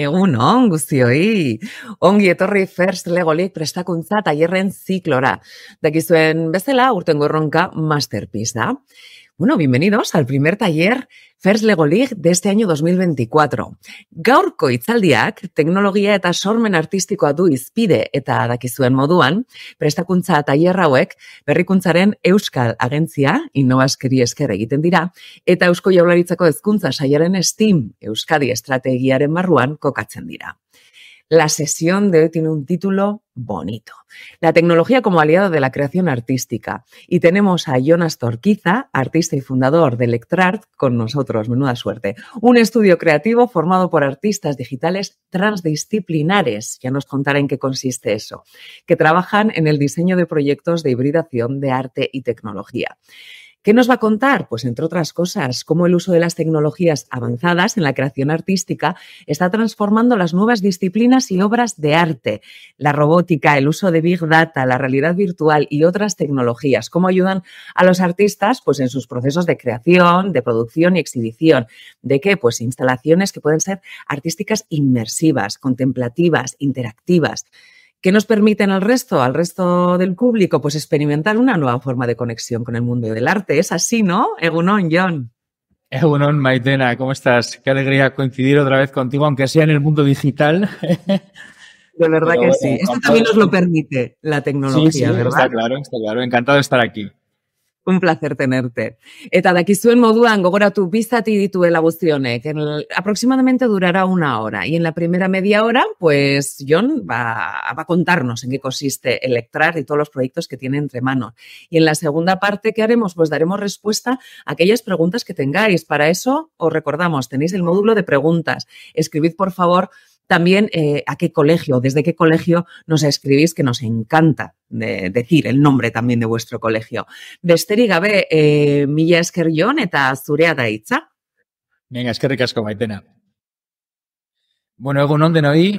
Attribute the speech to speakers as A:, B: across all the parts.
A: Egun on guztioi, ongi etorri First Legolik prestakuntza tailerren ziklora. Dakizuen bezala urten gorronka masterpiece da. Bueno, bienvenidos al primer taller First Lego League de este año 2024. Gaurko itzaldiak teknologia eta sormen artistikoa du izpide eta adakizuen moduan, prestakuntza taier hauek berrikuntzaren Euskal Agentzia innovaskeri esker egiten dira eta Eusko Jaularitzako hezkuntza saiaren Steam Euskadi estrategiaren marruan kokatzen dira. La sesión de hoy tiene un título bonito. La tecnología como aliado de la creación artística. Y tenemos a Jonas Torquiza, artista y fundador de Electrart, con nosotros. Menuda suerte. Un estudio creativo formado por artistas digitales transdisciplinares. Ya nos contará en qué consiste eso. Que trabajan en el diseño de proyectos de hibridación de arte y tecnología. ¿Qué nos va a contar? Pues entre otras cosas, cómo el uso de las tecnologías avanzadas en la creación artística está transformando las nuevas disciplinas y obras de arte, la robótica, el uso de Big Data, la realidad virtual y otras tecnologías, cómo ayudan a los artistas pues, en sus procesos de creación, de producción y exhibición. ¿De qué? Pues instalaciones que pueden ser artísticas inmersivas, contemplativas, interactivas. ¿Qué nos permiten al resto, al resto del público? Pues experimentar una nueva forma de conexión con el mundo del arte. Es así, ¿no? Egunon, John. Egunon, Maitena, ¿cómo
B: estás? Qué alegría coincidir otra vez contigo, aunque sea en el mundo digital.
A: De verdad que sí. Esto también nos lo permite la tecnología, Está claro,
B: está claro. Encantado de estar aquí.
A: Un placer tenerte. Eta dakizuen moduan gogoratu y dituela guzti que aproximadamente durará una hora y en la primera media hora, pues John va, va, a contarnos en qué consiste Electrar y todos los proyectos que tiene entre manos. Y en la segunda parte, ¿qué haremos? Pues daremos respuesta a aquellas preguntas que tengáis. Para eso os recordamos, tenéis el módulo de preguntas. Escribid, por favor, también eh, a qué colegio, desde qué colegio nos escribís, que nos encanta eh, decir el nombre también de vuestro colegio. Besteri gabe, eh, mila esker joan eta zurea da hitza. Venga, eskerrik asko maitena.
B: Bueno, egun onden hoy.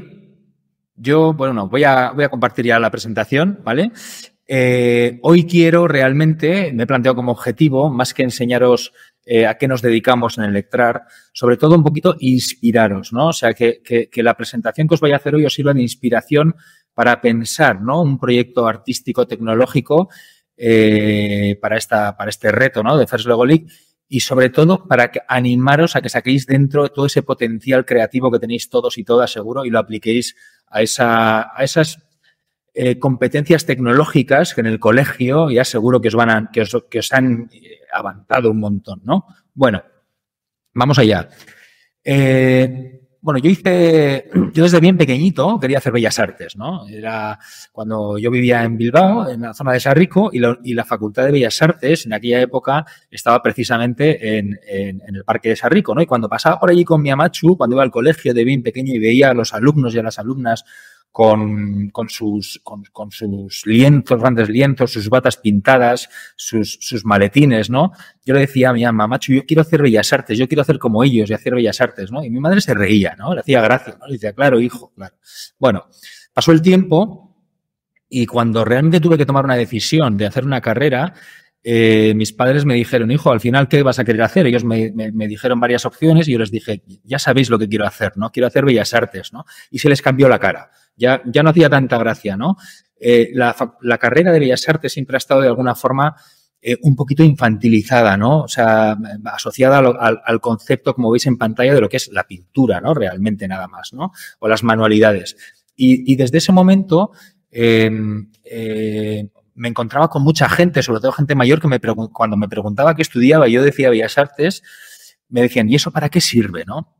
B: Yo, bueno, voy a, voy a compartir ya la presentación, ¿vale? Eh, hoy quiero realmente, me he planteado como objetivo, más que enseñaros eh, a qué nos dedicamos en Electrar, sobre todo un poquito inspiraros, ¿no? O sea, que, que, la presentación que os voy a hacer hoy os sirva de inspiración para pensar, ¿no? Un proyecto artístico tecnológico eh, para, esta, para este reto, ¿no? De First Logo League y sobre todo para que animaros a que saquéis dentro todo ese potencial creativo que tenéis todos y todas seguro y lo apliquéis a, esa, a esas eh, competencias tecnológicas que en el colegio ya seguro que os, van a, que, os, que han eh, avanzado un montón, ¿no? Bueno, vamos allá. Eh, bueno, yo hice, yo desde bien pequeñito quería hacer bellas artes, ¿no? Era cuando yo vivía en Bilbao, en la zona de San y la, y la Facultad de Bellas Artes en aquella época estaba precisamente en, el Parque de Sarrico, ¿no? Y cuando pasaba por allí con mi amachu, cuando iba al colegio de bien pequeño y veía a los alumnos y a las alumnas con, sus, con, sus lienzos, grandes lienzos, sus batas pintadas, sus, sus maletines, ¿no? Yo le decía a mi mamá, macho, yo quiero hacer bellas artes, yo quiero hacer como ellos y hacer bellas artes, ¿no? Y mi madre se reía, ¿no? Le hacía gracia, Le decía, claro, hijo, claro. Bueno, pasó el tiempo y cuando realmente tuve que tomar una decisión de hacer una carrera, eh, mis padres me dijeron, hijo, al final, ¿qué vas a querer hacer? Ellos me, dijeron varias opciones y yo les dije, ya sabéis lo que quiero hacer, ¿no? Quiero hacer bellas artes, ¿no? Y se les cambió la cara. Ya, ya no hacía tanta gracia, ¿no? Eh, la, carrera de bellas artes siempre ha estado de alguna forma eh, un poquito infantilizada, ¿no? O sea, asociada al, concepto, como veis en pantalla, de lo que es la pintura, ¿no? Realmente nada más, ¿no? O las manualidades. Y, y desde ese momento, me encontraba con mucha gente, sobre todo gente mayor, que cuando me preguntaba qué estudiaba, yo decía Bellas Artes, me decían, ¿y eso para qué sirve? ¿no?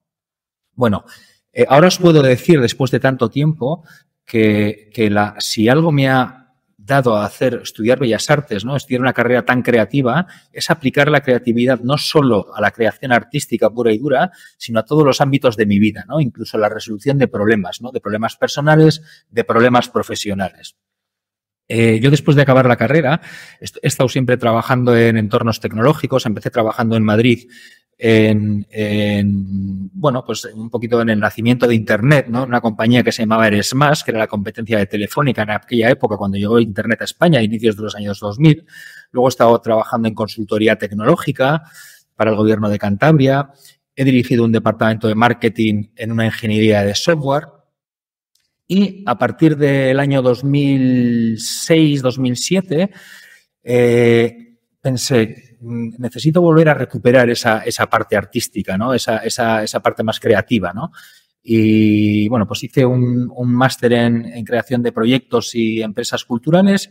B: Bueno, eh, ahora os puedo decir, después de tanto tiempo, que, si algo me ha dado a hacer estudiar bellas artes, ¿no? Estudiar una carrera tan creativa es aplicar la creatividad no solo a la creación artística pura y dura, sino a todos los ámbitos de mi vida, ¿no? Incluso la resolución de problemas, ¿no? De problemas personales, de problemas profesionales. Eh, yo después de acabar la carrera he estado siempre trabajando en entornos tecnológicos, empecé trabajando en Madrid en, bueno, pues un poquito en el nacimiento de Internet, ¿no? Una compañía que se llamaba Eresmas, que era la competencia de Telefónica en aquella época cuando llegó Internet a España, a inicios de los años 2000. Luego he estado trabajando en consultoría tecnológica para el gobierno de Cantabria. He dirigido un departamento de marketing en una ingeniería de software. Y a partir del año 2006-2007, eh, pensé, mm, necesito volver a recuperar esa, parte artística, Esa, parte más creativa. Y bueno, pues hice un, máster en, creación de proyectos y empresas culturales.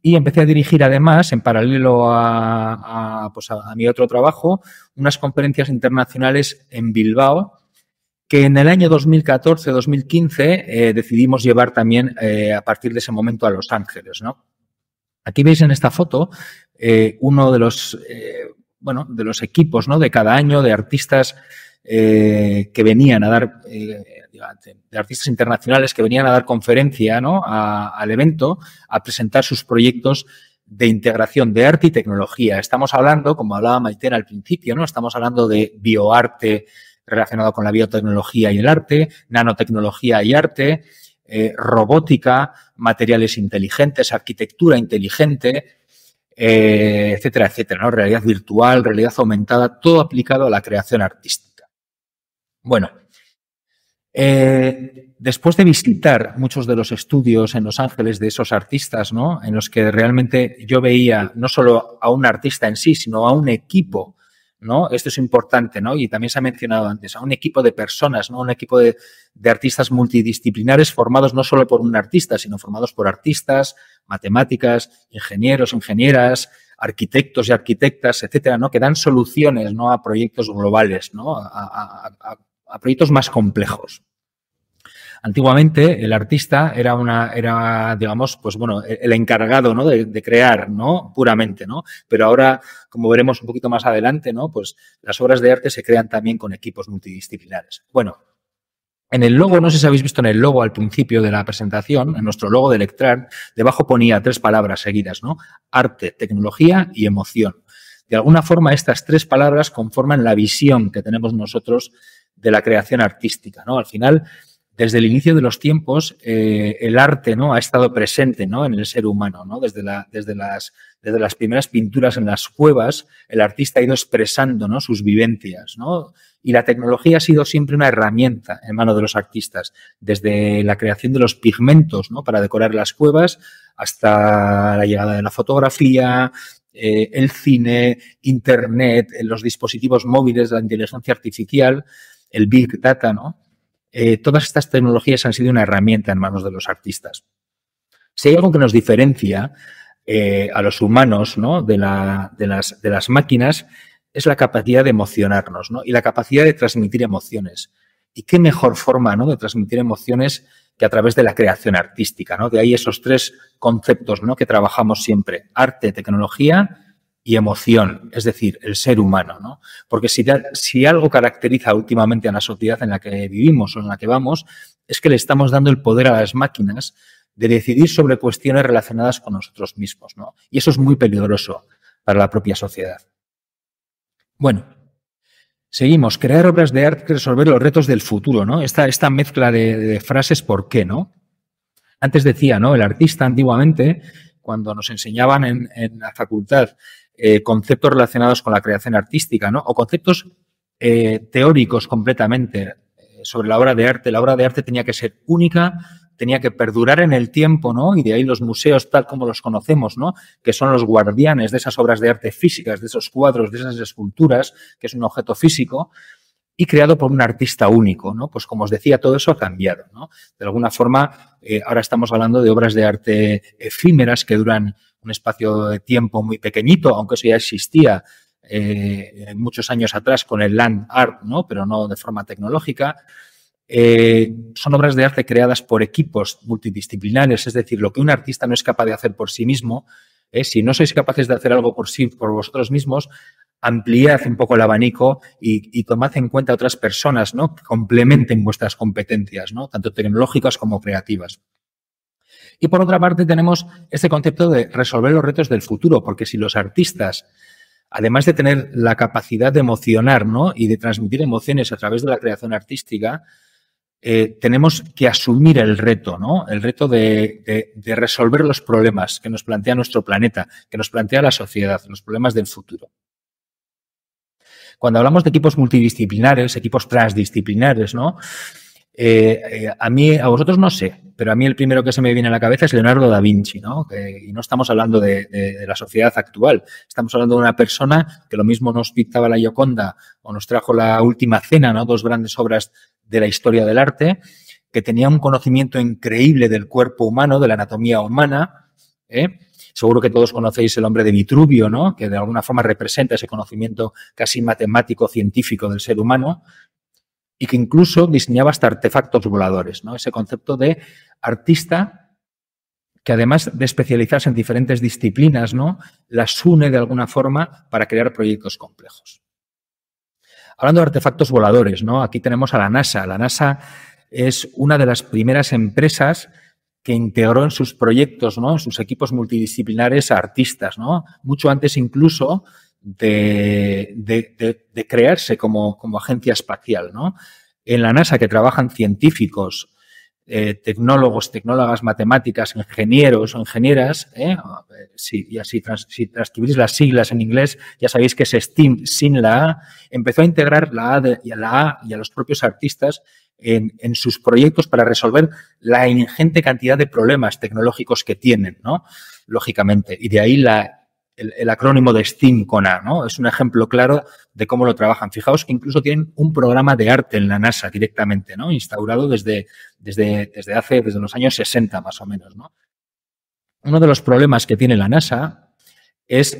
B: Y empecé a dirigir además, en paralelo a, a, pues mi otro trabajo, unas conferencias internacionales en Bilbao que en el año 2014-2015 eh, decidimos llevar también eh, a partir de ese momento a Los Ángeles. Aquí veis en esta foto eh, uno de los, bueno, de los equipos de cada año de artistas que venían a dar, de artistas internacionales que venían a dar conferencia al evento, a presentar sus proyectos de integración de arte y tecnología. Estamos hablando, como hablaba Maitena al principio, ¿no? Estamos hablando de bioarte, relacionado con la biotecnología y el arte, nanotecnología y arte, eh, robótica, materiales inteligentes, arquitectura inteligente, eh, etcétera, etcétera, ¿no? Realidad virtual, realidad aumentada, todo aplicado a la creación artística. Bueno, eh, después de visitar muchos de los estudios en Los Ángeles de esos artistas, ¿no? En los que realmente yo veía no solo a un artista en sí, sino a un equipo ¿no? Esto es importante, ¿no? Y también se ha mencionado antes, a un equipo de personas, ¿no? Un equipo de, artistas multidisciplinares formados no solo por un artista, sino formados por artistas, matemáticas, ingenieros, ingenieras, arquitectos y arquitectas, etcétera, ¿no? Que dan soluciones, ¿no? A proyectos globales, ¿no? a proyectos más complejos. Antiguamente el artista era una, era, digamos, pues bueno, el encargado, De, crear, ¿no? Puramente, ¿no? Pero ahora, como veremos un poquito más adelante, ¿no? Pues las obras de arte se crean también con equipos multidisciplinares. Bueno, en el logo, no sé si habéis visto en el logo al principio de la presentación, en nuestro logo de Electran, debajo ponía tres palabras seguidas, ¿no? Arte, tecnología y emoción. De alguna forma, estas tres palabras conforman la visión que tenemos nosotros de la creación artística, ¿no? Al final, desde el inicio de los tiempos eh, el arte ¿no? ha estado presente ¿no? en el ser humano. ¿no? Desde, desde, las, desde las primeras pinturas en las cuevas, el artista ha ido expresando sus vivencias. ¿no? Y la tecnología ha sido siempre una herramienta en manos de los artistas, desde la creación de los pigmentos ¿no? para decorar las cuevas hasta la llegada de la fotografía, eh, el cine, Internet, los dispositivos móviles, la inteligencia artificial, el Big Data, ¿no? Eh, todas estas tecnologías han sido una herramienta en manos de los artistas. Si hay algo que nos diferencia eh, a los humanos de, las, máquinas, es la capacidad de emocionarnos y la capacidad de transmitir emociones. Y qué mejor forma ¿no? de transmitir emociones que a través de la creación artística. De ahí esos tres conceptos que trabajamos siempre, arte, tecnología y emoción, es decir, el ser humano, ¿no? Porque si, si algo caracteriza últimamente a la sociedad en la que vivimos o en la que vamos, es que le estamos dando el poder a las máquinas de decidir sobre cuestiones relacionadas con nosotros mismos, Y eso es muy peligroso para la propia sociedad. Bueno, seguimos. Crear obras de arte resolver los retos del futuro, ¿no? Esta, esta mezcla de, frases, ¿por qué, no? Antes decía, ¿no? El artista antiguamente, cuando nos enseñaban en la facultad eh, conceptos relacionados con la creación artística, ¿no? O conceptos eh, teóricos completamente eh, sobre la obra de arte. La obra de arte tenía que ser única, tenía que perdurar en el tiempo, ¿no? Y de ahí los museos tal como los conocemos, ¿no? Que son los guardianes de esas obras de arte físicas, de esos cuadros, de esas esculturas, que es un objeto físico, y creado por un artista único, ¿no? Pues como os decía, todo eso ha cambiado, De alguna forma, eh, ahora estamos hablando de obras de arte efímeras que duran un espacio de tiempo muy pequeñito, aunque eso ya existía eh, muchos años atrás con el land art, ¿no? Pero no de forma tecnológica. Eh, son obras de arte creadas por equipos multidisciplinares, es decir, lo que un artista no es capaz de hacer por sí mismo, si no sois capaces de hacer algo por sí, por vosotros mismos, ampliad un poco el abanico y, tomad en cuenta otras personas, ¿no? Que complementen vuestras competencias, ¿no? Tanto tecnológicas como creativas. Y por otra parte tenemos este concepto de resolver los retos del futuro, porque si los artistas, además de tener la capacidad de emocionar, Y de transmitir emociones a través de la creación artística, eh, tenemos que asumir el reto, ¿no? El reto de resolver los problemas que nos plantea nuestro planeta, que nos plantea la sociedad, los problemas del futuro. Cuando hablamos de equipos multidisciplinares, equipos transdisciplinares, ¿no? Eh, eh, a mí, a vosotros no sé, pero a mí el primero que se me viene a la cabeza es Leonardo da Vinci, ¿no? y no estamos hablando de, la sociedad actual, estamos hablando de una persona que lo mismo nos pintaba la Gioconda o nos trajo la Última Cena, ¿no? Dos grandes obras de la historia del arte, que tenía un conocimiento increíble del cuerpo humano, de la anatomía humana, ¿eh? Seguro que todos conocéis el hombre de Vitruvio, ¿no? Que de alguna forma representa ese conocimiento casi matemático, científico del ser humano y que incluso diseñaba hasta artefactos voladores, ¿no? Ese concepto de artista que además de especializarse en diferentes disciplinas, ¿no? Las une de alguna forma para crear proyectos complejos. Hablando de artefactos voladores, ¿no? Aquí tenemos a la NASA. La NASA es una de las primeras empresas que integró en sus proyectos, ¿no? en sus equipos multidisciplinares a artistas, ¿no? mucho antes incluso de, crearse como, agencia espacial. ¿no? En la NASA que trabajan científicos, eh, tecnólogos, tecnólogas matemáticas, ingenieros o ingenieras, ¿eh? sí, y así si transcribís las siglas en inglés, ya sabéis que es STEAM sin la A, empezó a integrar la A, la a y a los propios artistas en, sus proyectos para resolver la ingente cantidad de problemas tecnológicos que tienen, ¿no? Lógicamente. Y de ahí la, el, acrónimo de STEAM con ¿no? Es un ejemplo claro de cómo lo trabajan. Fijaos que incluso tienen un programa de arte en la NASA directamente, ¿no? Instaurado desde, desde, desde hace, desde los años 60 más o menos, ¿no? Uno de los problemas que tiene la NASA es,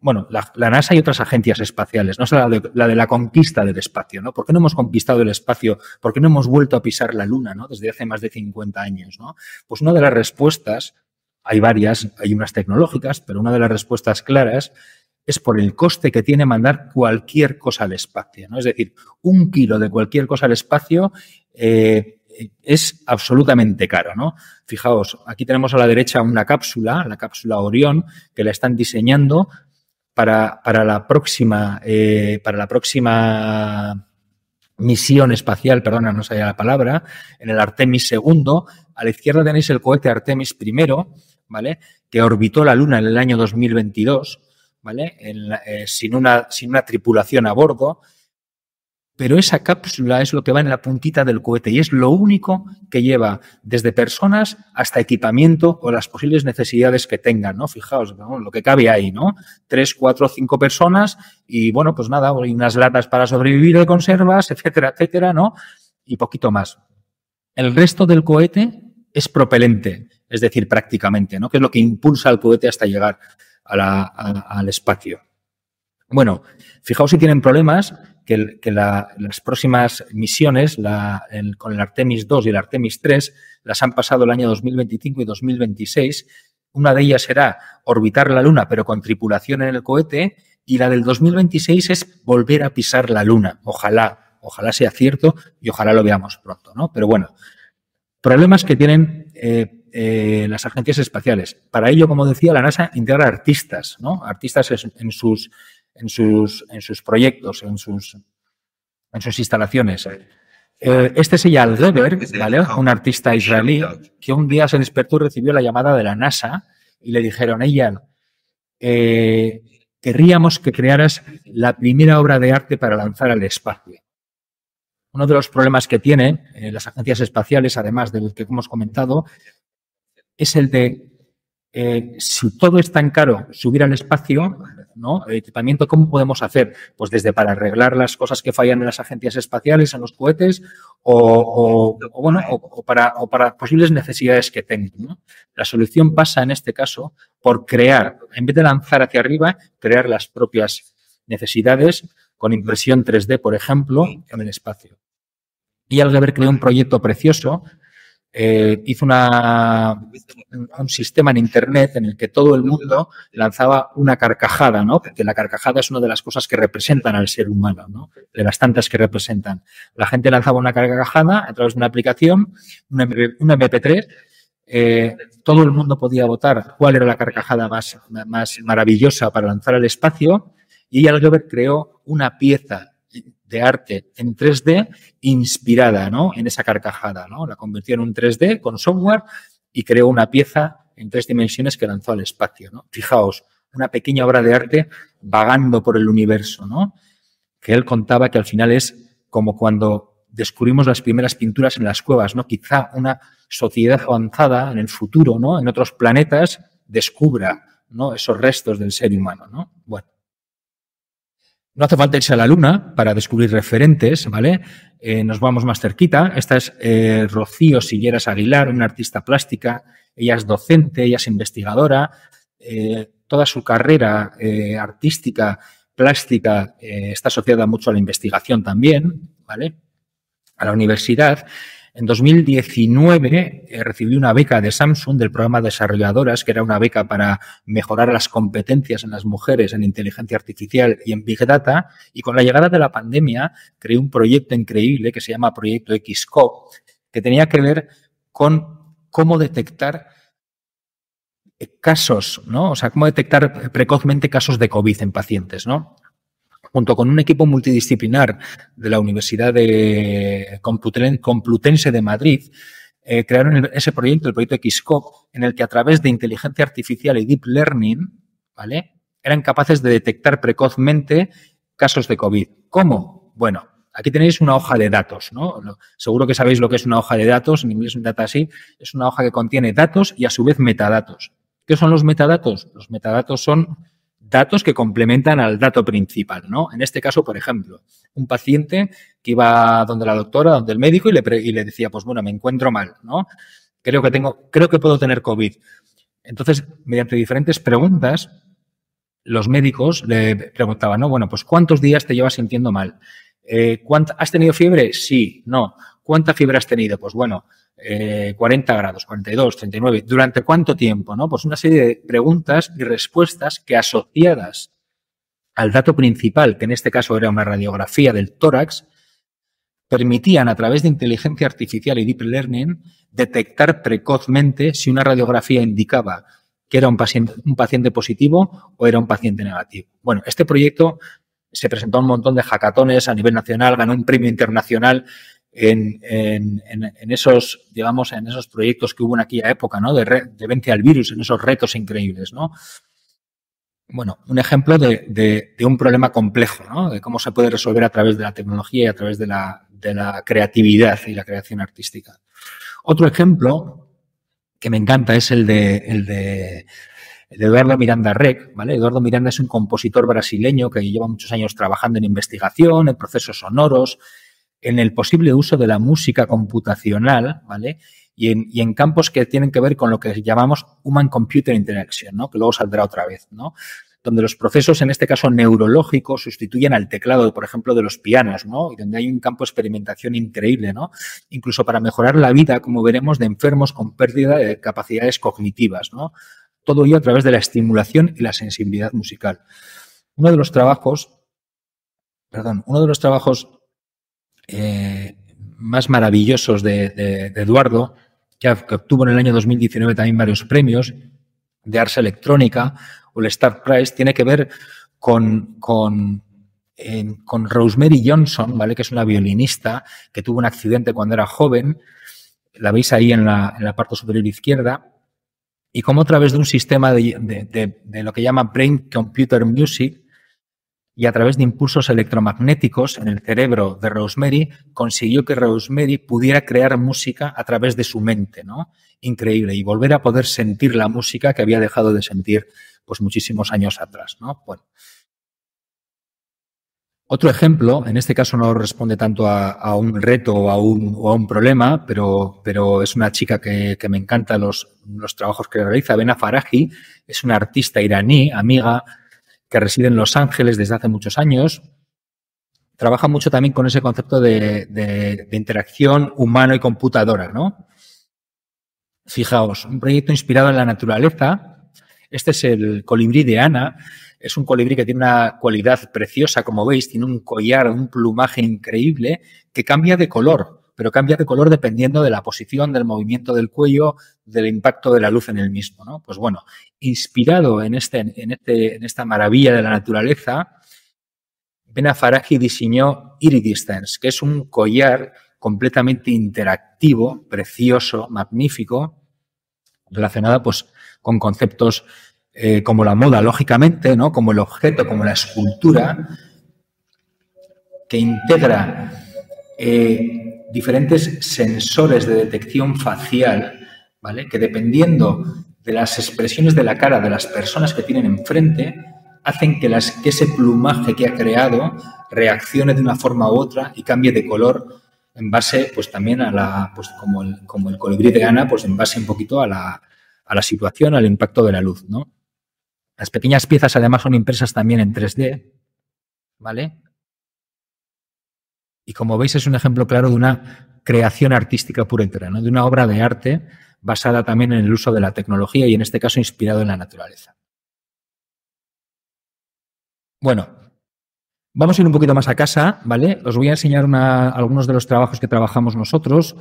B: bueno, la, NASA y otras agencias espaciales, ¿no? es la, de, la, conquista del espacio, ¿no? ¿Por qué no hemos conquistado el espacio? ¿Por qué no hemos vuelto a pisar la Luna, ¿no? Desde hace más de 50 años, ¿no? Pues una de las respuestas, hay varias, hay unas tecnológicas, pero una de las respuestas claras es por el coste que tiene mandar cualquier cosa al espacio, ¿no? Es decir, un kilo de cualquier cosa al espacio eh, es absolutamente caro, ¿no? Fijaos, aquí tenemos a la derecha una cápsula, la cápsula Orión, que la están diseñando para, la próxima, eh, para la próxima misión espacial, perdona, no sabía la palabra, en el Artemis II. A la izquierda tenéis el cohete Artemis I, ¿vale? Que orbitó la Luna en el año 2022, ¿vale? Eh, sin, una, sin una tripulación a bordo pero esa cápsula es lo que va en la puntita del cohete y es lo único que lleva desde personas hasta equipamiento o las posibles necesidades que tengan, ¿no? Fijaos, lo que cabe ahí, ¿no? Tres, cuatro, cinco personas y, bueno, pues nada, unas latas para sobrevivir de conservas, etcétera, etcétera, ¿no? Y poquito más. El resto del cohete es propelente, es decir, prácticamente, ¿no? Que es lo que impulsa al cohete hasta llegar al espacio. Bueno, fijaos si tienen problemas que, las próximas misiones, la, con el Artemis 2 y el Artemis 3, las han pasado el año 2025 y 2026. Una de ellas será orbitar la Luna, pero con tripulación en el cohete, y la del 2026 es volver a pisar la Luna. Ojalá, ojalá sea cierto y ojalá lo veamos pronto, ¿no? Pero bueno, problemas que tienen eh, eh, las agencias espaciales. Para ello, como decía, la NASA integra artistas, ¿no? Artistas en sus en sus, en sus proyectos, en sus, en sus instalaciones. Eh, este es Eyal Geber, un artista israelí, que un día se despertó y recibió la llamada de la NASA y le dijeron, ella eh, querríamos que crearas la primera obra de arte para lanzar al espacio. Uno de los problemas que tienen eh, las agencias espaciales, además de lo que hemos comentado, es el de eh, si todo es tan caro subir al espacio, ¿no? Equipamiento, ¿cómo podemos hacer? Pues desde para arreglar las cosas que fallan en las agencias espaciales, en los cohetes, o, bueno, o, para, para posibles necesidades que tengan. La solución pasa en este caso por crear, en vez de lanzar hacia arriba, crear las propias necesidades con impresión 3D, por ejemplo, en el espacio. Y al haber creado un proyecto precioso eh, hizo una, un sistema en Internet en el que todo el mundo lanzaba una carcajada, ¿no? Porque la carcajada es una de las cosas que representan al ser humano, ¿no? De las tantas que representan. La gente lanzaba una carcajada a través de una aplicación, una, MP3, eh, todo el mundo podía votar cuál era la carcajada más, maravillosa para lanzar al espacio y Algover creó una pieza de arte en 3D inspirada ¿no? en esa carcajada. ¿no? La convirtió en un 3D con software y creó una pieza en tres dimensiones que lanzó al espacio. ¿no? Fijaos, una pequeña obra de arte vagando por el universo, ¿no? que él contaba que al final es como cuando descubrimos las primeras pinturas en las cuevas, ¿no? Quizá una sociedad avanzada en el futuro, ¿no? En otros planetas descubra, ¿no? Esos restos del ser humano, ¿no? Bueno, no hace falta irse a la Luna para descubrir referentes, ¿vale? Eh, nos vamos más cerquita. Esta es eh, Rocío Silleras Aguilar, una artista plástica. Ella es docente, ella es investigadora. Eh, toda su carrera artística, plástica, está asociada mucho a la investigación también, ¿vale? A la universidad. En 2019 eh, recibí una beca de Samsung del programa Desarrolladoras, que era una beca para mejorar las competencias en las mujeres en inteligencia artificial y en Big Data. Y con la llegada de la pandemia creé un proyecto increíble que se llama Proyecto XCO, que tenía que ver con cómo detectar eh, casos, ¿no? O sea, cómo detectar eh, precozmente casos de COVID en pacientes, ¿no? junto con un equipo multidisciplinar de la Universidad de Complutense de Madrid, eh, crearon ese proyecto, el proyecto XCOP, en el que a través de inteligencia artificial y deep learning, ¿vale? Eran capaces de detectar precozmente casos de COVID. ¿Cómo? Bueno, aquí tenéis una hoja de datos, ¿no? Seguro que sabéis lo que es una hoja de datos, en inglés un data sheet, es una hoja que contiene datos y a su vez metadatos. ¿Qué son los metadatos? Los metadatos son datos que complementan al dato principal, ¿no? En este caso, por ejemplo, un paciente que iba donde la doctora, donde el médico y le, decía, pues bueno, me encuentro mal, ¿no? Creo que tengo, creo que puedo tener COVID. Entonces, mediante diferentes preguntas, los médicos le preguntaban, ¿no? Bueno, pues ¿cuántos días te llevas sintiendo mal? Eh, ¿Has tenido fiebre? Sí, no. ¿Cuánta fiebre has tenido? Pues bueno, 40 eh, grados, 42, 39, ¿durante cuánto tiempo? ¿no? Pues una serie de preguntas y respuestas que asociadas al dato principal, que en este caso era una radiografía del tórax, permitían a través de inteligencia artificial y deep learning detectar precozmente si una radiografía indicaba que era un paciente, un paciente positivo o era un paciente negativo. Bueno, este proyecto se presentó a un montón de jacatones a nivel nacional, ganó un premio internacional en, esos, digamos, en esos proyectos que hubo en aquella época, ¿no? De, al virus, en esos retos increíbles, ¿no? Bueno, un ejemplo de, un problema complejo, ¿no? De cómo se puede resolver a través de la tecnología y a través de la, creatividad y la creación artística. Otro ejemplo que me encanta es el de, el de Eduardo Miranda Rec, ¿vale? Eduardo Miranda es un compositor brasileño que lleva muchos años trabajando en investigación, en procesos sonoros, en el posible uso de la música computacional, ¿vale? Y en, campos que tienen que ver con lo que llamamos human-computer interaction, ¿no? Que luego saldrá otra vez, ¿no? Donde los procesos, en este caso neurológicos, sustituyen al teclado, por ejemplo, de los pianos, ¿no? Y donde hay un campo de experimentación increíble, ¿no? Incluso para mejorar la vida, como veremos, de enfermos con pérdida de capacidades cognitivas, ¿no? Todo ello a través de la estimulación y la sensibilidad musical. Uno de los trabajos, perdón, uno de los trabajos eh, más maravillosos de, Eduardo, que, obtuvo en el año 2019 también varios premios de Ars Electrónica o el Star Prize, tiene que ver con, con, con Rosemary Johnson, ¿vale? que es una violinista que tuvo un accidente cuando era joven, la veis ahí en la, parte superior izquierda, y como a través de un sistema de, de, lo que llama Brain Computer Music, y a través de impulsos electromagnéticos en el cerebro de Rosemary consiguió que Rosemary pudiera crear música a través de su mente, ¿no? Increíble y volver a poder sentir la música que había dejado de sentir pues muchísimos años atrás, ¿no? Otro ejemplo, en este caso no responde tanto a, un reto o a un, problema, pero, pero, es una chica que, me encanta los, los, trabajos que realiza. Bena Faraji es una artista iraní, amiga que reside en Los Ángeles desde hace muchos años. Trabaja mucho también con ese concepto de, interacción humano y computadora, ¿no? Fijaos, un proyecto inspirado en la naturaleza. Este es el colibrí de Ana. Es un colibrí que tiene una cualidad preciosa, como veis, tiene un collar, un plumaje increíble que cambia de color pero cambia de color dependiendo de la posición, del movimiento del cuello, del impacto de la luz en el mismo. ¿no? Pues bueno, inspirado en, este, en, este, en esta maravilla de la naturaleza, Benafaragi diseñó Iridistance, que es un collar completamente interactivo, precioso, magnífico, relacionado pues, con conceptos eh, como la moda, lógicamente, ¿no? como el objeto, como la escultura, que integra eh, diferentes sensores de detección facial, ¿vale? Que dependiendo de las expresiones de la cara de las personas que tienen enfrente, hacen que, las, que ese plumaje que ha creado reaccione de una forma u otra y cambie de color en base, pues también a la, pues como el, como el colibrí de Ana, pues en base un poquito a la, a la situación, al impacto de la luz, ¿no? Las pequeñas piezas además son impresas también en 3D, ¿vale? Y como veis es un ejemplo claro de una creación artística pura entera, ¿no? de una obra de arte basada también en el uso de la tecnología y en este caso inspirado en la naturaleza. Bueno, vamos a ir un poquito más a casa, ¿vale? Os voy a enseñar algunos de los trabajos que trabajamos nosotros.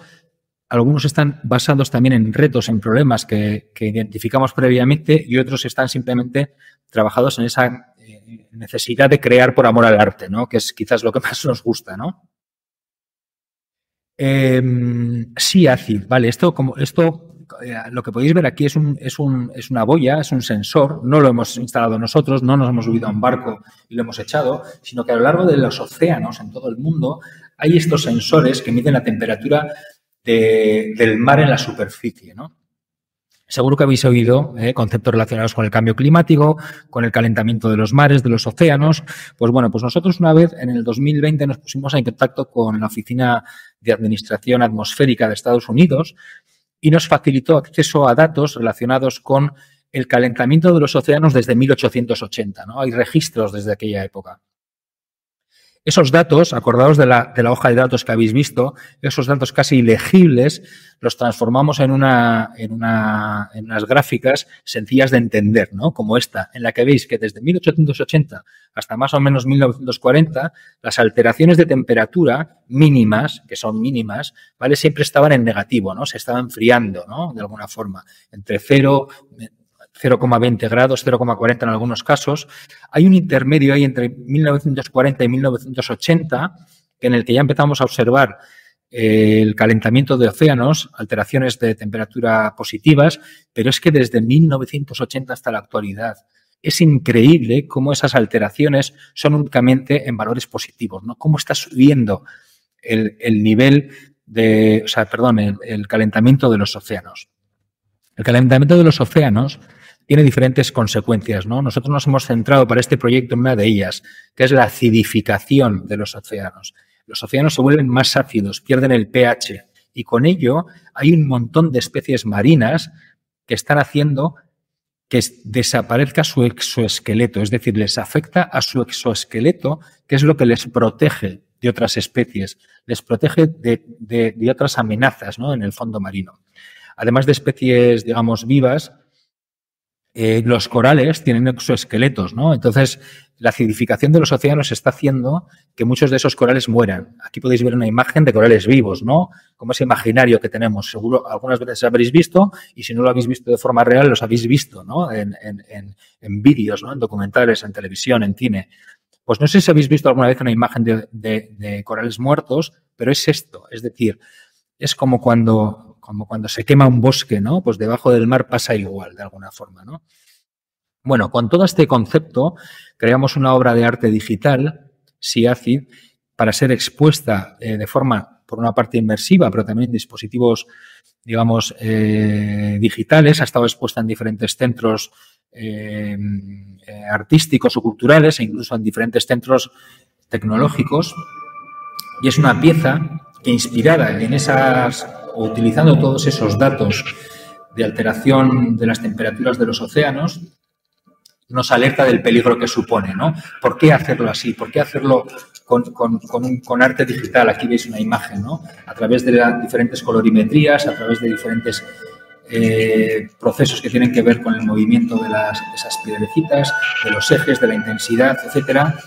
B: Algunos están basados también en retos, en problemas que, que identificamos previamente y otros están simplemente trabajados en esa eh, necesidad de crear por amor al arte, ¿no? Que es quizás lo que más nos gusta, ¿no? Eh, sí, ácido, vale, esto como esto eh, lo que podéis ver aquí es, un, es, un, es, una boya, es un sensor, no lo hemos instalado nosotros, no nos hemos subido a un barco y lo hemos echado, sino que a lo largo de los océanos en todo el mundo hay estos sensores que miden la temperatura del mar en la superficie. ¿no? Seguro que habéis oído eh, conceptos relacionados con el cambio climático, con el calentamiento de los mares, de los océanos. Pues bueno, pues nosotros una vez en el 2020 nos pusimos en contacto con la Oficina de Administración Atmosférica de Estados Unidos y nos facilitó acceso a datos relacionados con el calentamiento de los océanos desde 1880. ¿no? Hay registros desde aquella época. Esos datos, acordados de la, hoja de datos que habéis visto, esos datos casi ilegibles, los transformamos en, una, en, en unas gráficas sencillas de entender, ¿no? Como esta, en la que veis que desde 1880 hasta más o menos 1940, las alteraciones de temperatura mínimas, que son mínimas, ¿vale? Siempre estaban en negativo, ¿no? Se estaban enfriando, ¿no? De alguna forma, entre cero, 0,20 grados, 0,40 en algunos casos. Hay un intermedio ahí entre 1940 y 1980 en el que ya empezamos a observar eh, el calentamiento de océanos, alteraciones de temperatura positivas, pero es que desde 1980 hasta la actualidad es increíble cómo esas alteraciones son únicamente en valores positivos, ¿no? Cómo está subiendo el, nivel de, o sea, perdón, el calentamiento de los océanos. El calentamiento de los océanos tiene diferentes consecuencias. ¿no? Nosotros nos hemos centrado para este proyecto en una de ellas, que es la acidificación de los océanos. Los océanos se vuelven más ácidos, pierden el pH y con ello hay un montón de especies marinas que están haciendo que desaparezca su exoesqueleto, es decir, les afecta a su exoesqueleto, que es lo que les protege de otras especies, les protege de, otras amenazas ¿no? en el fondo marino. Además de especies, digamos, vivas, eh, los corales tienen exoesqueletos, ¿no? Entonces, la acidificación de los océanos está haciendo que muchos de esos corales mueran. Aquí podéis ver una imagen de corales vivos, ¿no? Como ese imaginario que tenemos. Seguro algunas veces habréis visto, y si no lo habéis visto de forma real, los habéis visto, ¿no? En, vídeos, ¿no? En documentales, en televisión, en cine. Pues no sé si habéis visto alguna vez una imagen de corales muertos, pero es esto. Es decir, es como cuando como cuando se quema un bosque, ¿no? Pues debajo del mar pasa igual, de alguna forma, ¿no? Bueno, con todo este concepto, creamos una obra de arte digital, SIACID, para ser expuesta eh, de forma, por una parte, inmersiva, pero también en dispositivos, digamos, eh, digitales. Ha estado expuesta en diferentes centros eh, artísticos o culturales e incluso en diferentes centros tecnológicos. Y es una pieza que, inspirada en esas utilizando todos esos datos de alteración de las temperaturas de los océanos, nos alerta del peligro que supone, ¿no? ¿Por qué hacerlo así? ¿Por qué hacerlo con, arte digital? Aquí veis una imagen, ¿no? A través de las diferentes colorimetrías, a través de diferentes eh, procesos que tienen que ver con el movimiento de, las, esas piedrecitas, de los ejes, de la intensidad, etcétera,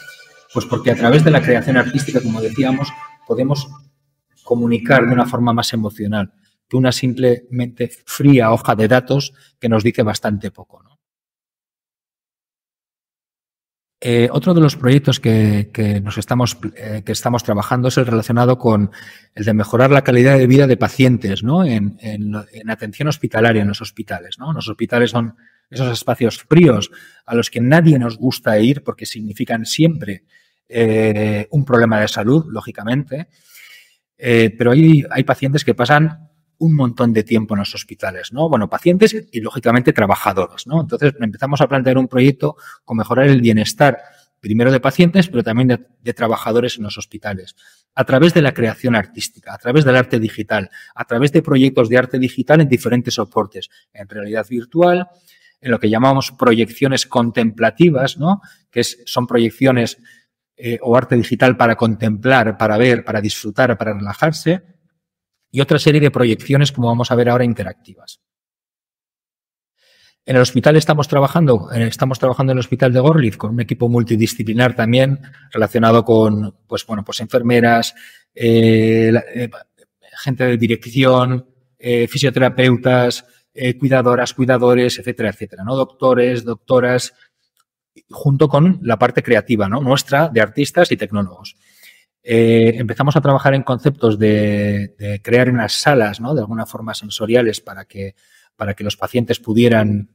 B: pues porque a través de la creación artística, como decíamos, podemos comunicar de una forma más emocional que una simplemente fría hoja de datos que nos dice bastante poco. Eh, otro de los proyectos que, nos estamos, eh, que estamos trabajando es el relacionado con el de mejorar la calidad de vida de pacientes ¿no? en, atención hospitalaria en los hospitales. ¿no? Los hospitales son esos espacios fríos a los que nadie nos gusta ir porque significan siempre eh, un problema de salud, lógicamente, eh, pero hay, hay pacientes que pasan un montón de tiempo en los hospitales, ¿no? Bueno, pacientes y lógicamente trabajadores, ¿no? Entonces empezamos a plantear un proyecto con mejorar el bienestar primero de pacientes, pero también de, trabajadores en los hospitales, a través de la creación artística, a través del arte digital, a través de proyectos de arte digital en diferentes soportes, en realidad virtual, en lo que llamamos proyecciones contemplativas, ¿no? que son proyecciones eh, o arte digital para contemplar, para ver, para disfrutar, para relajarse, y otra serie de proyecciones, como vamos a ver ahora, interactivas. En el hospital estamos trabajando, eh, estamos trabajando en el hospital de Gorlitz con un equipo multidisciplinar también relacionado con, pues bueno, pues enfermeras, eh, gente de dirección, fisioterapeutas, cuidadoras, cuidadores, etcétera, etcétera, ¿no? Doctores, doctoras, junto con la parte creativa nuestra de artistas y tecnólogos. Eh, empezamos a trabajar en conceptos de, crear unas salas, de alguna forma sensoriales, para que, los pacientes pudieran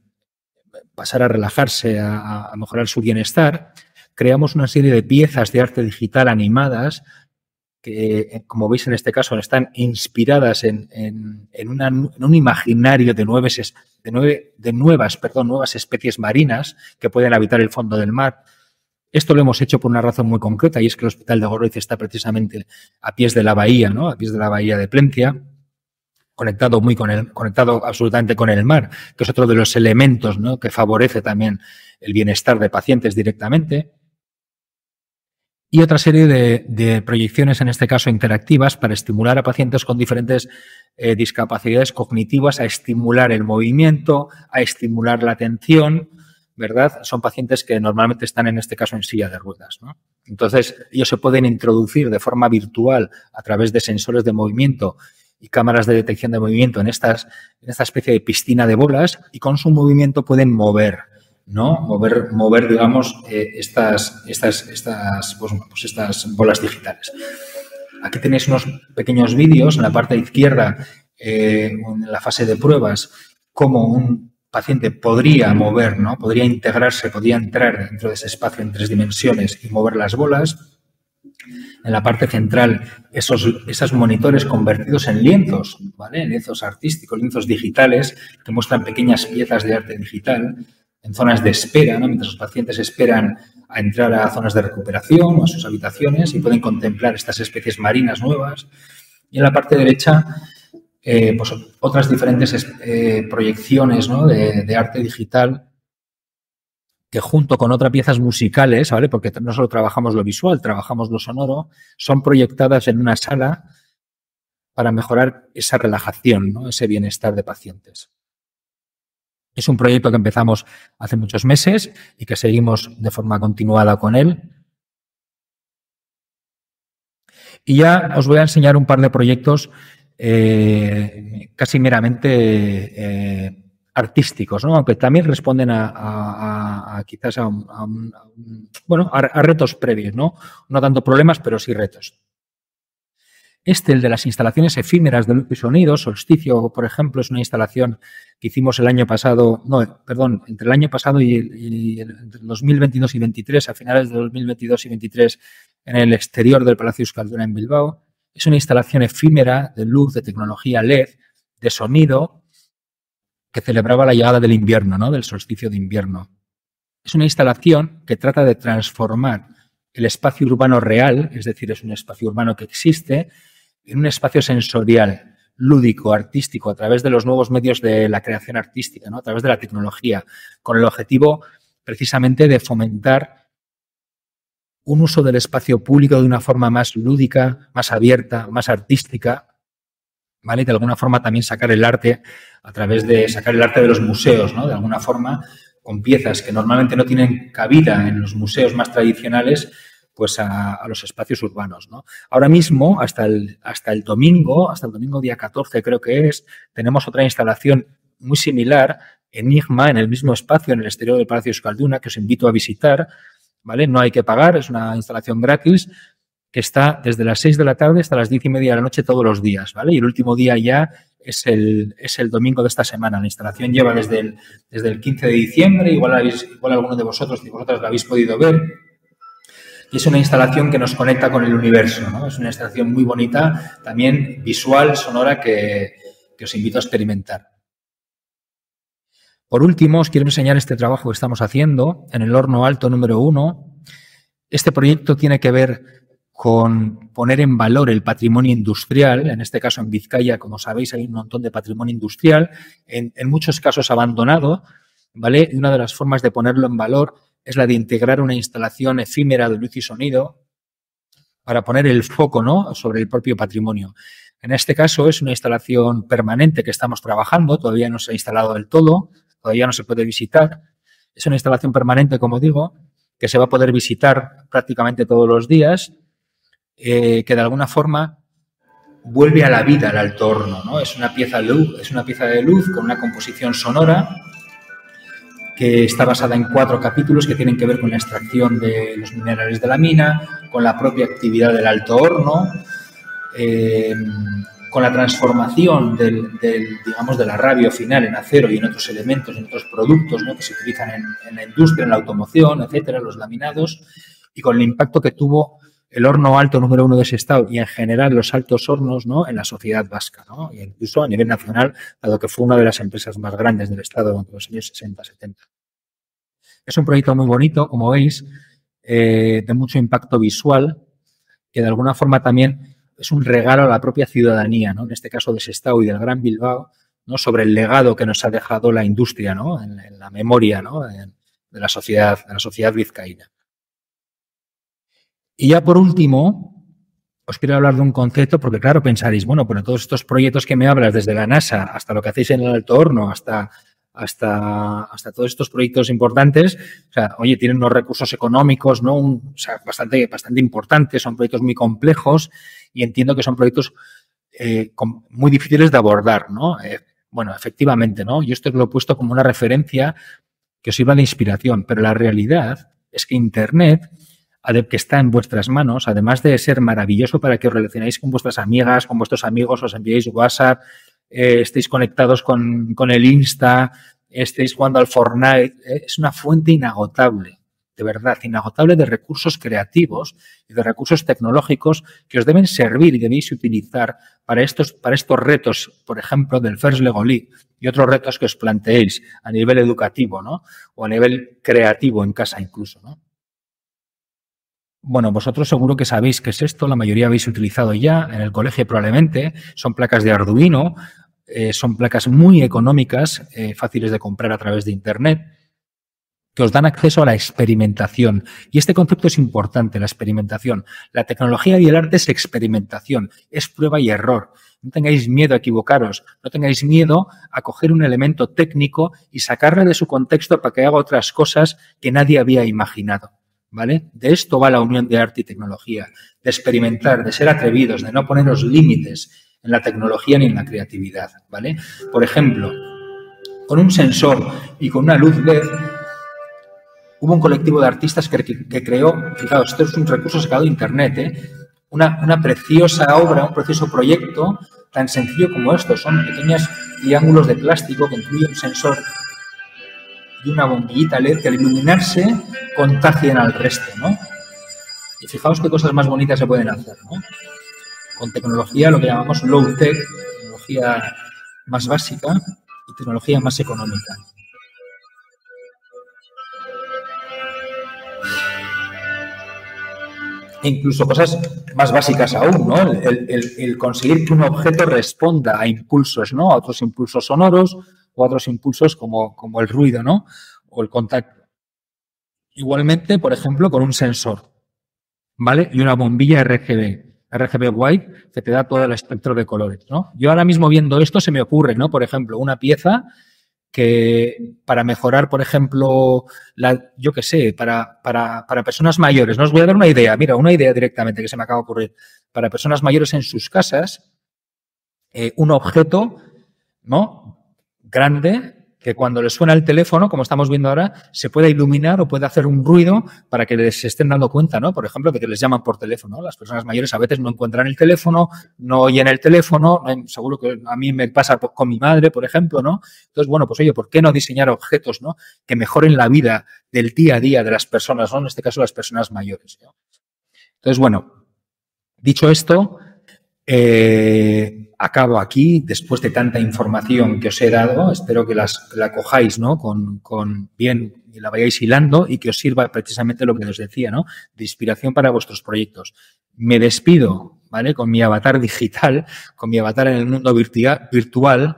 B: pasar a relajarse, a mejorar su bienestar. Creamos una serie de piezas de arte digital animadas que, eh, como veis en este caso, están inspiradas en, en, un imaginario de, de, nueve, de nuevas, perdón, nuevas especies marinas que pueden habitar el fondo del mar. Esto lo hemos hecho por una razón muy concreta y es que el Hospital de Gorroiz está precisamente a pies de la bahía, ¿no? a pies de la bahía de Plencia, conectado, muy con el, conectado absolutamente con el mar, que es otro de los elementos que favorece también el bienestar de pacientes directamente y otra serie de, proyecciones, en este caso interactivas, para estimular a pacientes con diferentes eh, discapacidades cognitivas a estimular el movimiento, a estimular la atención, ¿verdad? Son pacientes que normalmente están en este caso en silla de ruedas, Entonces, ellos se pueden introducir de forma virtual a través de sensores de movimiento y cámaras de detección de movimiento en, estas, en esta especie de piscina de bolas y con su movimiento pueden mover ¿no? Mover, mover digamos, eh, estas, estas, pues, pues estas, bolas digitales. Aquí tenéis unos pequeños vídeos en la parte izquierda, eh, en la fase de pruebas, cómo un paciente podría mover, ¿no? Podría integrarse, podría entrar dentro de ese espacio en tres dimensiones y mover las bolas. En la parte central, esos, esos monitores convertidos en lienzos, ¿vale? Lienzos artísticos, lienzos digitales, que muestran pequeñas piezas de arte digital en zonas de espera, mientras los pacientes esperan a entrar a zonas de recuperación o a sus habitaciones y pueden contemplar estas especies marinas nuevas. Y en la parte derecha, eh, pues, otras diferentes eh, proyecciones de, arte digital que junto con otras piezas musicales, porque no solo trabajamos lo visual, trabajamos lo sonoro, son proyectadas en una sala para mejorar esa relajación, ese bienestar de pacientes. Es un proyecto que empezamos hace muchos meses y que seguimos de forma continuada con él. Y ya os voy a enseñar un par de proyectos eh, casi meramente eh, artísticos, ¿no? aunque también responden a, quizás a, bueno, a, retos previos, ¿no? no tanto problemas, pero sí retos. Este, el de las instalaciones efímeras de luz y sonido, Solsticio, por ejemplo, es una instalación que hicimos el año pasado, no, perdón, entre el año pasado y, y el 2022 y 2023, a finales de 2022 y 2023, en el exterior del Palacio Euskalduna en Bilbao. Es una instalación efímera de luz, de tecnología LED, de sonido, que celebraba la llegada del invierno, ¿no? del solsticio de invierno. Es una instalación que trata de transformar el espacio urbano real, es decir, es un espacio urbano que existe, en un espacio sensorial, lúdico, artístico, a través de los nuevos medios de la creación artística, ¿no? a través de la tecnología, con el objetivo precisamente de fomentar un uso del espacio público de una forma más lúdica, más abierta, más artística, ¿vale? Y de alguna forma también sacar el arte a través de sacar el arte de los museos, ¿no? De alguna forma con piezas que normalmente no tienen cabida en los museos más tradicionales pues a, los espacios urbanos. ¿no? Ahora mismo, hasta el, hasta el domingo, hasta el domingo día 14 creo que es, tenemos otra instalación muy similar, Enigma, en el mismo espacio, en el exterior del Palacio Escalduna que os invito a visitar. ¿vale? No hay que pagar, es una instalación gratis que está desde las 6 de la tarde hasta las 10 y media de la noche todos los días, ¿vale? Y el último día ya es el, es el domingo de esta semana. La instalación lleva desde el, desde el 15 de diciembre, igual, habéis, igual alguno de vosotros y vosotras la habéis podido ver y es una instalación que nos conecta con el universo. ¿no? Es una instalación muy bonita, también visual, sonora, que, os invito a experimentar. Por último, os quiero enseñar este trabajo que estamos haciendo en el horno alto número uno. Este proyecto tiene que ver con poner en valor el patrimonio industrial. En este caso, en Vizcaya, como sabéis, hay un montón de patrimonio industrial, en, en muchos casos abandonado. ¿vale? Y una de las formas de ponerlo en valor es la de integrar una instalación efímera de luz y sonido para poner el foco ¿no? sobre el propio patrimonio. En este caso es una instalación permanente que estamos trabajando, todavía no se ha instalado del todo, todavía no se puede visitar. Es una instalación permanente, como digo, que se va a poder visitar prácticamente todos los días, eh, que de alguna forma vuelve a la vida el altorno. ¿no? Es, una pieza de luz, es una pieza de luz con una composición sonora que está basada en cuatro capítulos que tienen que ver con la extracción de los minerales de la mina, con la propia actividad del alto horno, eh, con la transformación del, del, digamos, la radio final en acero y en otros elementos, en otros productos que se utilizan en, en la industria, en la automoción, etcétera, los laminados, y con el impacto que tuvo el horno alto número uno de ese estado y en general los altos hornos ¿no? en la sociedad vasca, ¿no? e incluso a nivel nacional, dado que fue una de las empresas más grandes del Estado durante los años 60-70. Es un proyecto muy bonito, como veis, eh, de mucho impacto visual, que de alguna forma también es un regalo a la propia ciudadanía, ¿no? en este caso de estado y del Gran Bilbao, ¿no? sobre el legado que nos ha dejado la industria ¿no? en, la memoria ¿no? de, la sociedad, de la sociedad vizcaína. Y ya por último, os quiero hablar de un concepto, porque claro, pensaréis, bueno, bueno todos estos proyectos que me hablas, desde la NASA hasta lo que hacéis en el alto horno, hasta hasta, hasta todos estos proyectos importantes, o sea, oye, tienen unos recursos económicos, ¿no? bastante, bastante importantes, son proyectos muy complejos y entiendo que son proyectos eh, muy difíciles de abordar, ¿no? Eh, bueno, efectivamente, ¿no? Yo esto lo he puesto como una referencia que os sirva de inspiración, pero la realidad es que Internet que está en vuestras manos, además de ser maravilloso para que os relacionéis con vuestras amigas, con vuestros amigos, os enviéis WhatsApp, eh, estéis conectados con, el Insta, estéis jugando al Fortnite, eh, es una fuente inagotable, de verdad, inagotable de recursos creativos y de recursos tecnológicos que os deben servir y debéis utilizar para estos, para estos retos, por ejemplo, del First Lego League y otros retos que os planteéis a nivel educativo, ¿no? O a nivel creativo en casa incluso, ¿no? Bueno, vosotros seguro que sabéis qué es esto, la mayoría habéis utilizado ya en el colegio probablemente, son placas de Arduino, eh, son placas muy económicas, eh, fáciles de comprar a través de Internet, que os dan acceso a la experimentación. Y este concepto es importante, la experimentación. La tecnología y el arte es experimentación, es prueba y error. No tengáis miedo a equivocaros, no tengáis miedo a coger un elemento técnico y sacarle de su contexto para que haga otras cosas que nadie había imaginado. ¿vale? De esto va la unión de arte y tecnología, de experimentar, de ser atrevidos, de no poner los límites en la tecnología ni en la creatividad, ¿vale? Por ejemplo, con un sensor y con una luz LED hubo un colectivo de artistas que, creó, fijaos, esto es un recurso sacado de internet, ¿eh? una, una preciosa obra, un precioso proyecto tan sencillo como esto. Son pequeños triángulos de plástico que incluye un sensor y una bombillita LED que al iluminarse contagien al resto, ¿no? Y fijaos qué cosas más bonitas se pueden hacer, ¿no? Con tecnología, lo que llamamos low-tech, tecnología más básica y tecnología más económica. E incluso cosas más básicas aún, ¿no? El, conseguir que un objeto responda a impulsos, ¿no? A otros impulsos sonoros, o impulsos como, como el ruido ¿no? o el contacto. Igualmente, por ejemplo, con un sensor ¿vale? y una bombilla RGB. RGB White, que te da todo el espectro de colores, ¿no? Yo ahora mismo viendo esto se me ocurre, ¿no? Por ejemplo, una pieza que para mejorar, por ejemplo, la, yo qué sé, para, para, personas mayores, no os voy a dar una idea, mira, una idea directamente que se me acaba de ocurrir, para personas mayores en sus casas, eh, un objeto, ¿no? grande que cuando le suena el teléfono, como estamos viendo ahora, se pueda iluminar o puede hacer un ruido para que les estén dando cuenta, ¿no? Por ejemplo, de que les llaman por teléfono. Las personas mayores a veces no encuentran el teléfono, no oyen el teléfono, seguro que a mí me pasa con mi madre, por ejemplo, ¿no? Entonces, bueno, pues oye, ¿por qué no diseñar objetos, ¿no? Que mejoren la vida del día a día de las personas, ¿no? En este caso, las personas mayores. Entonces, bueno, dicho esto, eh, acabo aquí, después de tanta información que os he dado, espero que las, la cojáis ¿no? con, bien, y la vayáis hilando y que os sirva precisamente lo que os decía, ¿no? de inspiración para vuestros proyectos. Me despido ¿vale? con mi avatar digital, con mi avatar en el mundo virtual,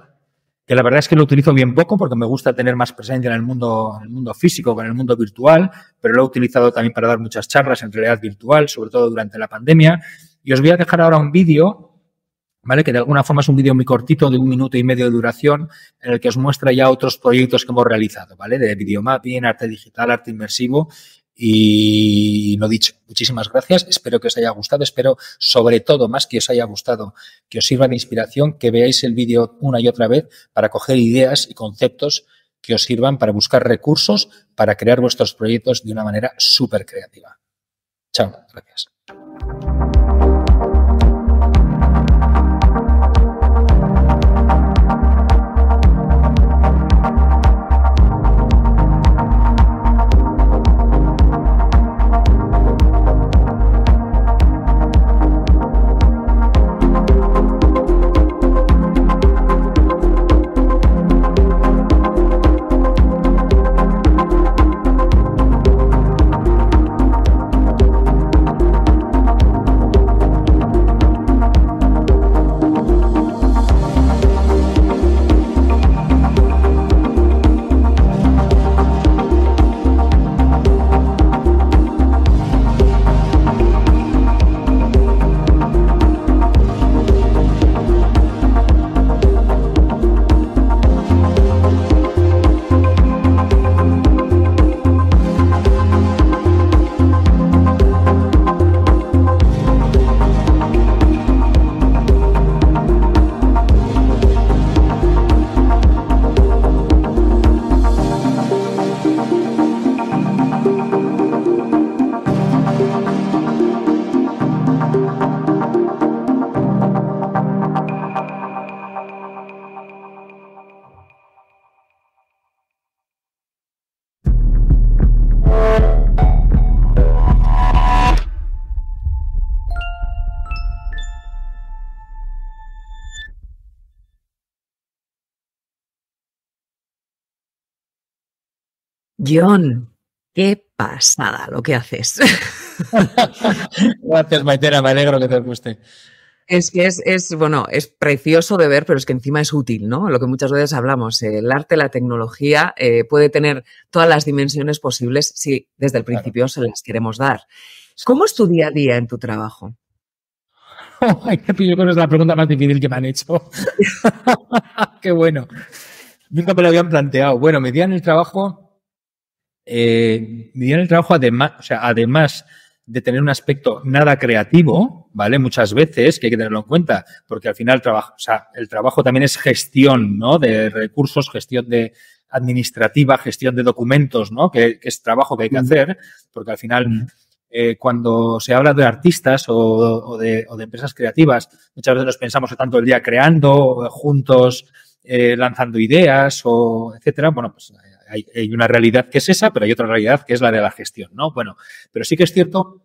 B: que la verdad es que lo utilizo bien poco porque me gusta tener más presencia en el mundo, en el mundo físico que en el mundo virtual, pero lo he utilizado también para dar muchas charlas en realidad virtual, sobre todo durante la pandemia. Y os voy a dejar ahora un vídeo, ¿vale? Que de alguna forma es un vídeo muy cortito, de un minuto y medio de duración, en el que os muestra ya otros proyectos que hemos realizado, ¿vale? De videomapping, arte digital, arte inmersivo. Y lo dicho, muchísimas gracias. Espero que os haya gustado. Espero, sobre todo, más que os haya gustado, que os sirva de inspiración, que veáis el vídeo una y otra vez para coger ideas y conceptos que os sirvan para buscar recursos para crear vuestros proyectos de una manera súper creativa. Chao, gracias.
A: qué pasada lo que haces. Gracias, Maitera, me alegro que te guste. Es que es, bueno, es precioso de ver, pero es que encima es útil, ¿no? Lo que muchas veces hablamos, eh, el arte, la tecnología eh, puede tener todas las dimensiones posibles si desde el principio se las queremos dar. ¿Cómo es tu día a día en tu trabajo?
B: Ay, qué pillo que es la pregunta más difícil que me han hecho. Qué bueno. Nunca me lo habían planteado. Bueno, mi día en el trabajo, eh, en el trabajo, además, o sea, además de tener un aspecto nada creativo, ¿vale? Muchas veces, que hay que tenerlo en cuenta, porque al final trabajo, sea, el trabajo también es gestión, De recursos, gestión de administrativa, gestión de documentos, ¿no? Que, es trabajo que hay que mm. hacer, porque al final, mm. eh, cuando se habla de artistas o, de, empresas creativas, muchas veces nos pensamos tanto el día creando, juntos, eh, lanzando ideas, o etcétera. Bueno, pues eh, hay, una realidad que es esa, pero hay otra realidad que es la de la gestión, ¿no? Bueno, pero sí que es cierto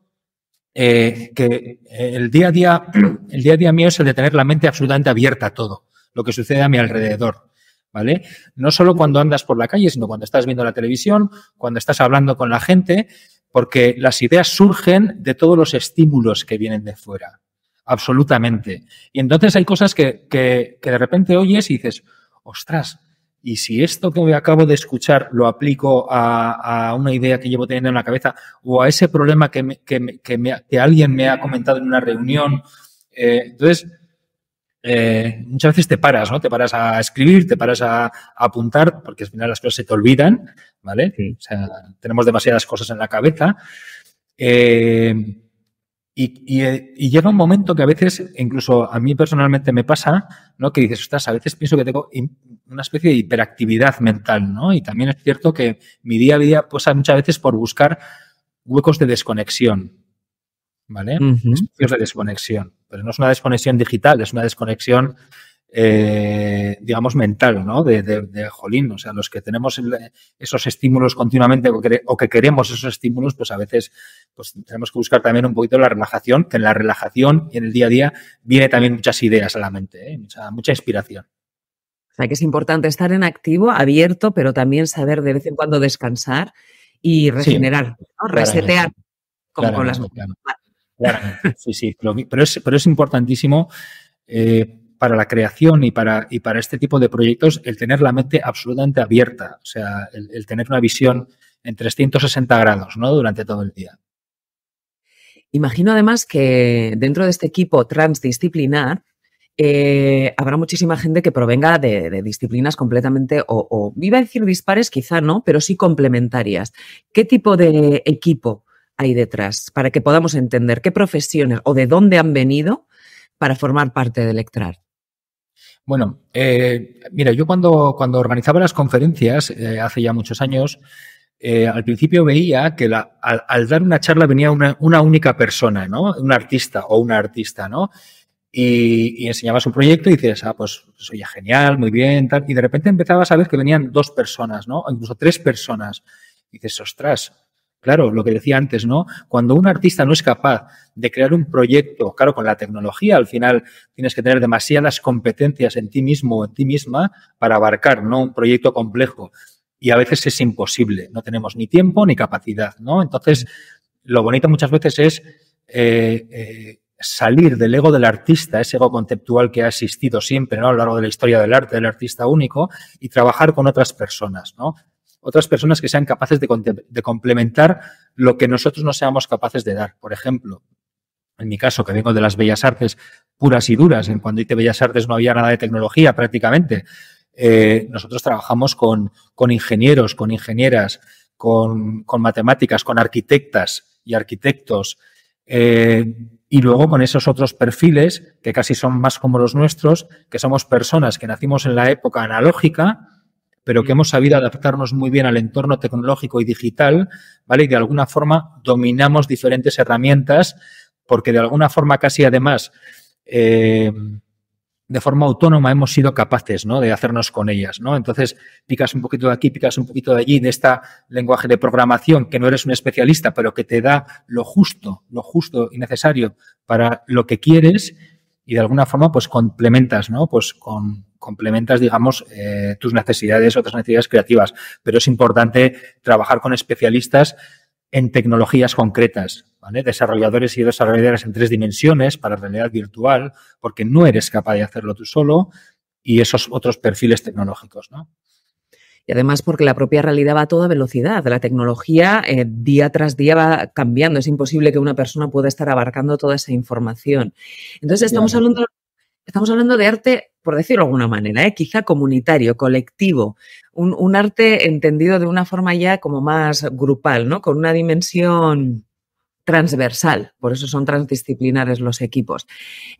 B: eh, que el día a día, el día a día mío es el de tener la mente absolutamente abierta a todo lo que sucede a mi alrededor. ¿Vale? No solo cuando andas por la calle, sino cuando estás viendo la televisión, cuando estás hablando con la gente, porque las ideas surgen de todos los estímulos que vienen de fuera, absolutamente. Y entonces hay cosas que, que de repente oyes y dices, ostras, y si esto que acabo de escuchar lo aplico a, una idea que llevo teniendo en la cabeza o a ese problema que, que, alguien me ha comentado en una reunión. Eh, entonces, eh, muchas veces te paras, ¿no? Te paras a escribir, te paras a, apuntar, porque al final las cosas se te olvidan, ¿vale? O sea, tenemos demasiadas cosas en la cabeza. Eh, eh, y, llega un momento que a veces, incluso a mí personalmente me pasa, ¿no? Que dices, ostras, a veces pienso que tengo una especie de hiperactividad mental, ¿no? Y también es cierto que mi día a día pasa muchas veces por buscar huecos de desconexión, ¿vale? de desconexión. Pero no es una desconexión digital, es una desconexión eh, digamos, mental, ¿no? De, jolín, o sea, los que tenemos esos estímulos continuamente o que, queremos esos estímulos, pues a veces pues tenemos que buscar también un poquito la relajación, que en la relajación y en el día a día viene también muchas ideas a la mente, ¿eh? mucha, inspiración.
A: O sea, que es importante estar en activo, abierto, pero también saber de vez en cuando descansar y regenerar, resetear, como las...
B: Claro, claro, sí, sí, pero, es, pero es importantísimo eh, para la creación y para, y para este tipo de proyectos el tener la mente absolutamente abierta, o sea, el, tener una visión en 360 grados ¿no? durante todo el día.
A: Imagino además que dentro de este equipo transdisciplinar eh, habrá muchísima gente que provenga de, disciplinas completamente, o, o, iba a decir dispares quizá, ¿no? Pero sí complementarias. ¿Qué tipo de equipo hay detrás para que podamos entender qué profesiones o de dónde han venido para formar parte de Electrar?
B: Bueno, eh, mira, yo cuando, cuando organizaba las conferencias eh, hace ya muchos años, eh, al principio veía que la, al, dar una charla venía una, única persona, ¿no? Un artista o una artista, ¿no? Y, enseñabas un proyecto y dices, ah, pues, pues oye, genial, muy bien, tal. Y de repente empezabas a ver que venían dos personas, ¿no? O incluso tres personas. Y dices, ostras, Claro, lo que decía antes, ¿no? Cuando un artista no es capaz de crear un proyecto, claro, con la tecnología, al final tienes que tener demasiadas competencias en ti mismo o en ti misma para abarcar, ¿no? Un proyecto complejo. Y a veces es imposible, no tenemos ni tiempo ni capacidad, ¿no? Entonces, lo bonito muchas veces es eh, eh, salir del ego del artista, ese ego conceptual que ha existido siempre, ¿no? A lo largo de la historia del arte, del artista único, y trabajar con otras personas, ¿no? otras personas que sean capaces de, complementar lo que nosotros no seamos capaces de dar. Por ejemplo, en mi caso, que vengo de las bellas artes puras y duras, en cuando hice bellas artes no había nada de tecnología prácticamente. Eh, nosotros trabajamos con, ingenieros, con ingenieras, con, matemáticas, con arquitectas y arquitectos. Eh, y luego con esos otros perfiles, que casi son más como los nuestros, que somos personas que nacimos en la época analógica, pero que hemos sabido adaptarnos muy bien al entorno tecnológico y digital, ¿vale? Y de alguna forma dominamos diferentes herramientas, porque de alguna forma casi además, eh, de forma autónoma hemos sido capaces, ¿no? De hacernos con ellas, ¿no? Entonces, picas un poquito de aquí, picas un poquito de allí, en este lenguaje de programación, que no eres un especialista, pero que te da lo justo, lo justo y necesario para lo que quieres y de alguna forma pues complementas, ¿no? Pues con, complementas, digamos, eh, tus necesidades, otras necesidades creativas. Pero es importante trabajar con especialistas en tecnologías concretas, ¿vale? Desarrolladores y desarrolladoras en tres dimensiones para realidad virtual, porque no eres capaz de hacerlo tú solo y esos otros perfiles tecnológicos, ¿no?
A: Y además porque la propia realidad va a toda velocidad. La tecnología eh, día tras día va cambiando. Es imposible que una persona pueda estar abarcando toda esa información. Entonces estamos hablando, estamos hablando de arte, por decirlo de alguna manera, eh, quizá comunitario, colectivo. Un, un arte entendido de una forma ya como más grupal, ¿no? Con una dimensión transversal, por eso son transdisciplinares los equipos.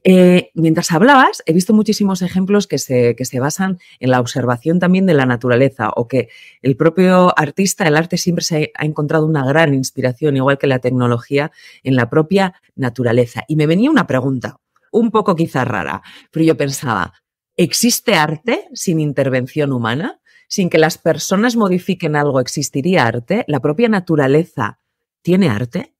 A: Eh, mientras hablabas, he visto muchísimos ejemplos que se, que se, basan en la observación también de la naturaleza o que el propio artista, el arte siempre se ha encontrado una gran inspiración, igual que la tecnología, en la propia naturaleza. Y me venía una pregunta, un poco quizá rara, pero yo pensaba, ¿existe arte sin intervención humana? Sin que las personas modifiquen algo, ¿existiría arte? ¿La propia naturaleza tiene arte?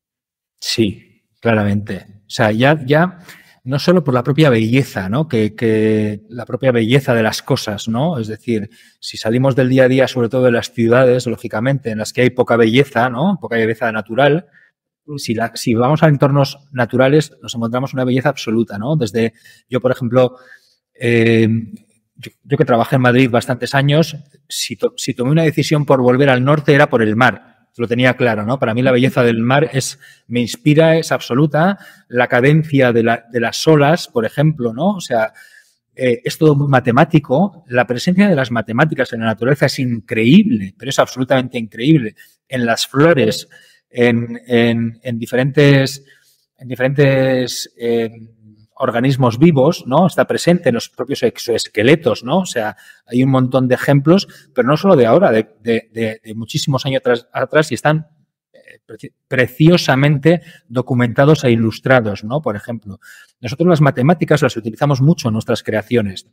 B: Sí, claramente. O sea, ya, ya no solo por la propia belleza, ¿no? Que, la propia belleza de las cosas, ¿no? Es decir, si salimos del día a día, sobre todo de las ciudades, lógicamente, en las que hay poca belleza, ¿no? Poca belleza natural. Mm. Si, la, si vamos a entornos naturales, nos encontramos una belleza absoluta, ¿no? Desde, yo, por ejemplo, eh, yo, que trabajé en Madrid bastantes años, si tomé una decisión por volver al norte era por el mar lo tenía claro, ¿no? Para mí la belleza del mar es, me inspira, es absoluta. La cadencia de, las olas, por ejemplo, ¿no? O sea, eh, es todo muy matemático. La presencia de las matemáticas en la naturaleza es increíble, pero es absolutamente increíble. En las flores, en, en, en diferentes, en diferentes eh, organismos vivos, ¿no? Está presente en los propios exoesqueletos, ¿no? O sea, hay un montón de ejemplos, pero no solo de ahora, de, muchísimos años atrás, y están eh, preciosamente documentados e ilustrados, ¿no? Por ejemplo, nosotros las matemáticas las utilizamos mucho en nuestras creaciones.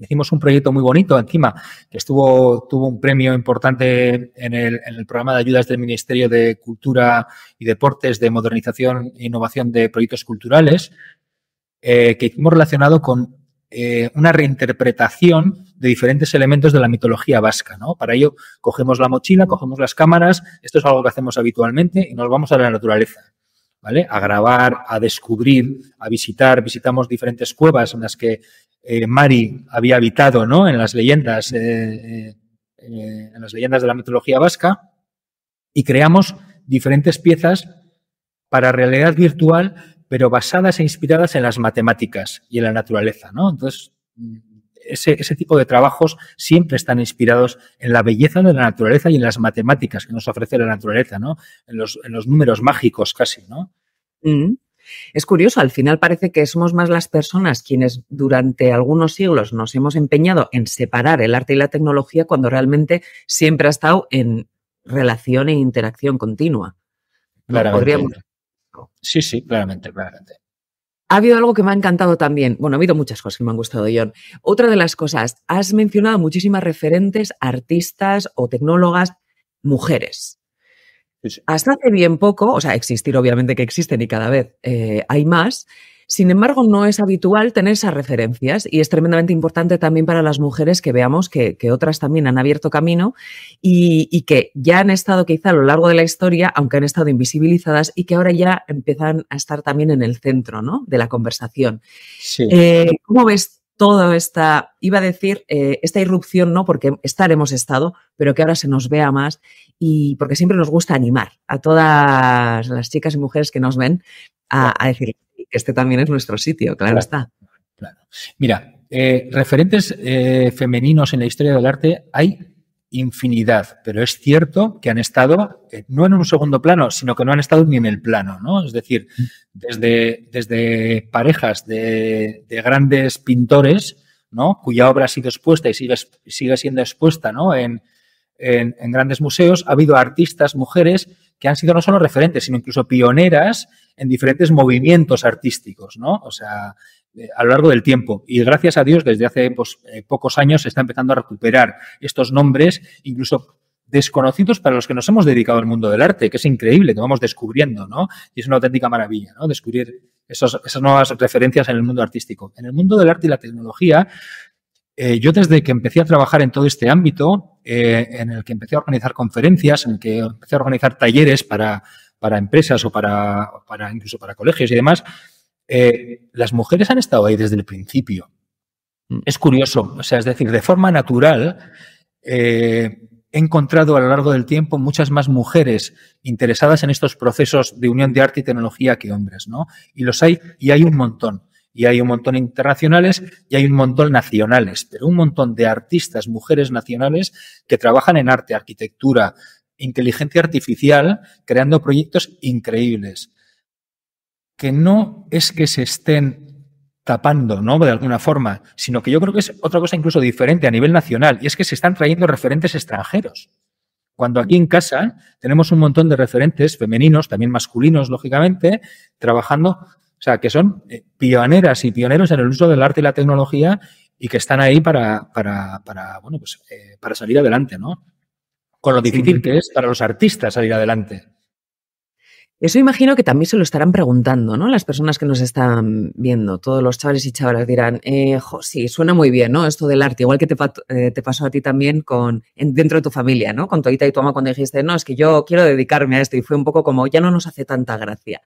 B: Hicimos un proyecto muy bonito encima, que estuvo, tuvo un premio importante en el, en el, programa de ayudas del Ministerio de Cultura y Deportes de Modernización e Innovación de Proyectos Culturales, eh, que hicimos relacionado con eh, una reinterpretación de diferentes elementos de la mitología vasca. Para ello, cogemos la mochila, cogemos las cámaras, esto es algo que hacemos habitualmente, y nos vamos a la naturaleza. ¿Vale? A grabar, a descubrir, a visitar. Visitamos diferentes cuevas en las que eh, Mari había habitado, ¿no? En las leyendas, en las leyendas de la mitología vasca. Y creamos diferentes piezas para realidad virtual pero basadas e inspiradas en las matemáticas y en la naturaleza, ¿no? Entonces, mm, ese, tipo de trabajos siempre están inspirados en la belleza de la naturaleza y en las matemáticas que nos ofrece la naturaleza, ¿no? En los, números mágicos casi, ¿no?
A: Es curioso, al final parece que somos más las personas quienes durante algunos siglos nos hemos empeñado en separar el arte y la tecnología cuando realmente siempre ha estado en relación e interacción continua. claro.
B: Sí, sí, claramente, claramente.
A: Ha habido algo que me ha encantado también. Bueno, ha habido muchas cosas que me han gustado, John. Otra de las cosas, has mencionado muchísimas referentes, artistas o tecnólogas, mujeres. Hasta hace bien poco, o sea, existir obviamente que existen y cada vez eh, hay más, sin embargo, no es habitual tener esas referencias y es tremendamente importante también para las mujeres que veamos que, otras también han abierto camino y, que ya han estado quizá a lo largo de la historia, aunque han estado invisibilizadas y que ahora ya empiezan a estar también en el centro ¿no? de la conversación. Eh, ¿Cómo ves toda esta, iba a decir, eh, esta irrupción, ¿no? Porque estar hemos estado, pero que ahora se nos vea más y porque siempre nos gusta animar a todas las chicas y mujeres que nos ven a, a decir, este también es nuestro sitio, claro, está. Mira,
B: eh, referentes eh, femeninos en la historia del arte hay infinidad, pero es cierto que han estado eh, no en un segundo plano, sino que no han estado ni en el plano, ¿no? Es decir, mm. desde, desde parejas de, grandes pintores, ¿no? Cuya obra ha sido expuesta y sigue, sigue siendo expuesta, ¿no? En, en, en grandes museos, ha habido artistas, mujeres, que han sido no solo referentes, sino incluso pioneras en diferentes movimientos artísticos, ¿no? O sea, eh, a lo largo del tiempo. Y gracias a Dios, desde hace pues, eh, pocos años se está empezando a recuperar estos nombres, incluso desconocidos para los que nos hemos dedicado al mundo del arte, que es increíble, que vamos descubriendo, ¿no? Y es una auténtica maravilla, ¿no? Descubrir esas nuevas referencias en el mundo artístico. En el mundo del arte y la tecnología, eh, yo desde que empecé a trabajar en todo este ámbito, eh, en el que empecé a organizar conferencias, en el que empecé a organizar talleres para, empresas o para, para, incluso para colegios y demás, eh, las mujeres han estado ahí desde el principio. Mm. Es curioso, o sea, es decir, de forma natural he encontrado a lo largo del tiempo muchas más mujeres interesadas en estos procesos de unión de arte y tecnología que hombres, ¿no? Y los hay, y hay un montón y hay un montón internacionales y hay un montón nacionales, pero un montón de artistas, mujeres nacionales que trabajan en arte, arquitectura, inteligencia artificial, creando proyectos increíbles. Que no es que se estén tapando, ¿no? De alguna forma, sino que yo creo que es otra cosa incluso diferente a nivel nacional, y es que se están trayendo referentes extranjeros. Cuando aquí en casa tenemos un montón de referentes femeninos, también masculinos, lógicamente, trabajando o sea, que son eh, pioneras y pioneros en el uso del arte y la tecnología y que están ahí para, bueno, pues, eh, para salir adelante, ¿no? Con lo difícil que es para los artistas salir adelante.
A: Eso imagino que también se lo estarán preguntando, ¿no? Las personas que nos están viendo, todos los chavales y chavalas dirán, eh, sí, suena muy bien, ¿no? Esto del arte, igual que te, eh, pasó a ti también con dentro de tu familia, ¿no? Con Toita y tu mamá cuando dijiste, no, es que yo quiero dedicarme a esto y fue un poco como, ya no nos hace tanta gracia.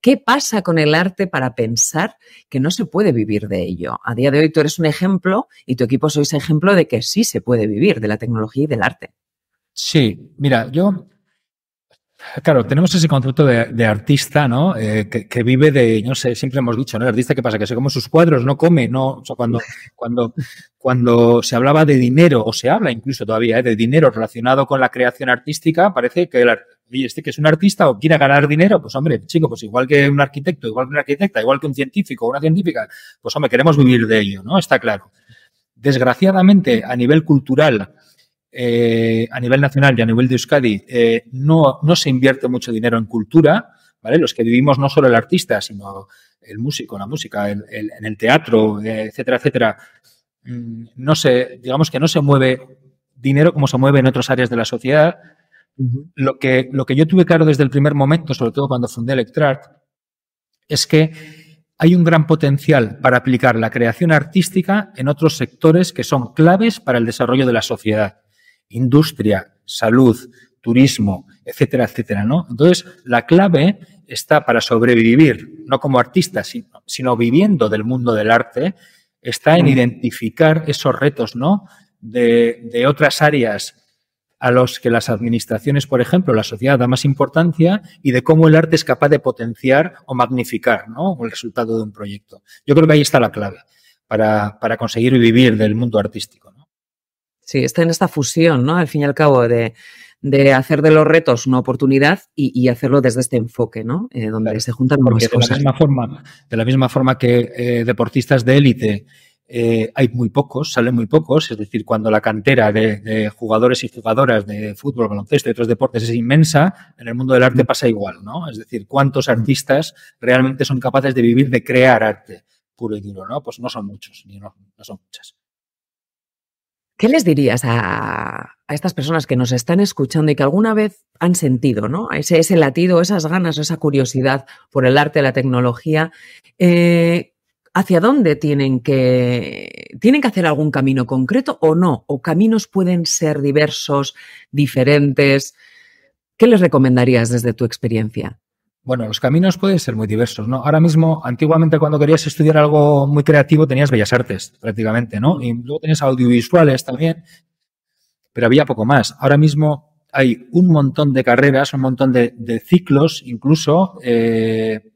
A: ¿Qué pasa con el arte para pensar que no se puede vivir de ello? A día de hoy tú eres un ejemplo y tu equipo sois ejemplo de que sí se puede vivir de la tecnología y del arte. Sí, mira, yo Claro, tenemos
B: ese concepto de, artista, ¿no? Eh, que, vive de, no sé, siempre hemos dicho, ¿no? El artista, ¿qué pasa? Que se come sus cuadros, no come, ¿no? cuando, cuando, cuando se hablaba de dinero, o se habla incluso todavía, ¿eh? de dinero relacionado con la creación artística, parece que el, oye, este que es un artista o quiera ganar dinero, pues hombre, chico, pues igual que un arquitecto, igual que una arquitecta, igual que un científico o una científica, pues hombre, queremos vivir de ello, ¿no? Está claro. Desgraciadamente, a nivel cultural, eh, a nivel nacional y a nivel de Euskadi, eh, no, se invierte mucho dinero en cultura, ¿vale? Los que vivimos no solo el artista, sino el músico, la música, el, en el teatro, eh, etcétera, etcétera. Mm, no se, digamos que no se mueve dinero como se mueve en otras áreas de la sociedad lo, que, lo que yo tuve claro desde el primer momento, sobre todo cuando fundé Electrart, es que hay un gran potencial para aplicar la creación artística en otros sectores que son claves para el desarrollo de la sociedad. Industria, salud, turismo, etcétera, etcétera, ¿no? Entonces, la clave está para sobrevivir, no como artista, sino, viviendo del mundo del arte, está en identificar esos retos, ¿no? De, de otras áreas a los que las administraciones, por ejemplo, la sociedad da más importancia y de cómo el arte es capaz de potenciar o magnificar ¿no? el resultado de un proyecto. Yo creo que ahí está la clave para, conseguir vivir del mundo artístico.
A: Sí, está en esta fusión, ¿no? Al fin y al cabo, de, hacer de los retos una oportunidad y, hacerlo desde este enfoque, ¿no? Eh, donde se juntan los cosas. de La misma
B: forma, de la misma forma que eh, deportistas de élite eh, hay muy pocos, salen muy pocos, es decir, cuando la cantera de, jugadores y jugadoras de fútbol, baloncesto y otros deportes es inmensa, en el mundo del arte mm. pasa igual, ¿no? Es decir, ¿cuántos mm. artistas realmente son capaces de vivir de crear arte puro y duro, ¿no? Pues no son muchos, ni no, son muchas.
A: ¿Qué les dirías a, estas personas que nos están escuchando y que alguna vez han sentido ¿no? ese, ese latido, esas ganas, esa curiosidad por el arte, la tecnología? Eh, ¿Hacia dónde tienen que, tienen que hacer algún camino concreto o no? ¿O caminos pueden ser diversos, diferentes? ¿Qué les recomendarías desde tu experiencia? Bueno, los caminos pueden
B: ser muy diversos, ¿no? Ahora mismo, antiguamente cuando querías estudiar algo muy creativo tenías bellas artes, prácticamente, ¿no? Y luego tenías audiovisuales también, pero había poco más. Ahora mismo hay un montón de carreras, un montón de, ciclos, incluso, eh,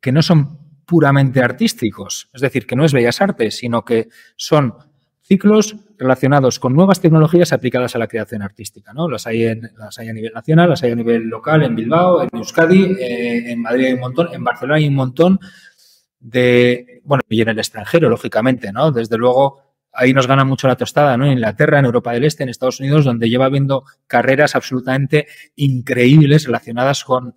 B: que no son puramente artísticos, es decir, que no es bellas artes, sino que son ciclos relacionados con nuevas tecnologías aplicadas a la creación artística. ¿no? Las, hay en, las hay a nivel nacional, las hay a nivel local, en Bilbao, en Euskadi, eh, en Madrid hay un montón, en Barcelona hay un montón de, bueno, y en el extranjero, lógicamente, ¿no? Desde luego, ahí nos gana mucho la tostada, ¿no? En Inglaterra, en Europa del Este, en Estados Unidos, donde lleva habiendo carreras absolutamente increíbles relacionadas con,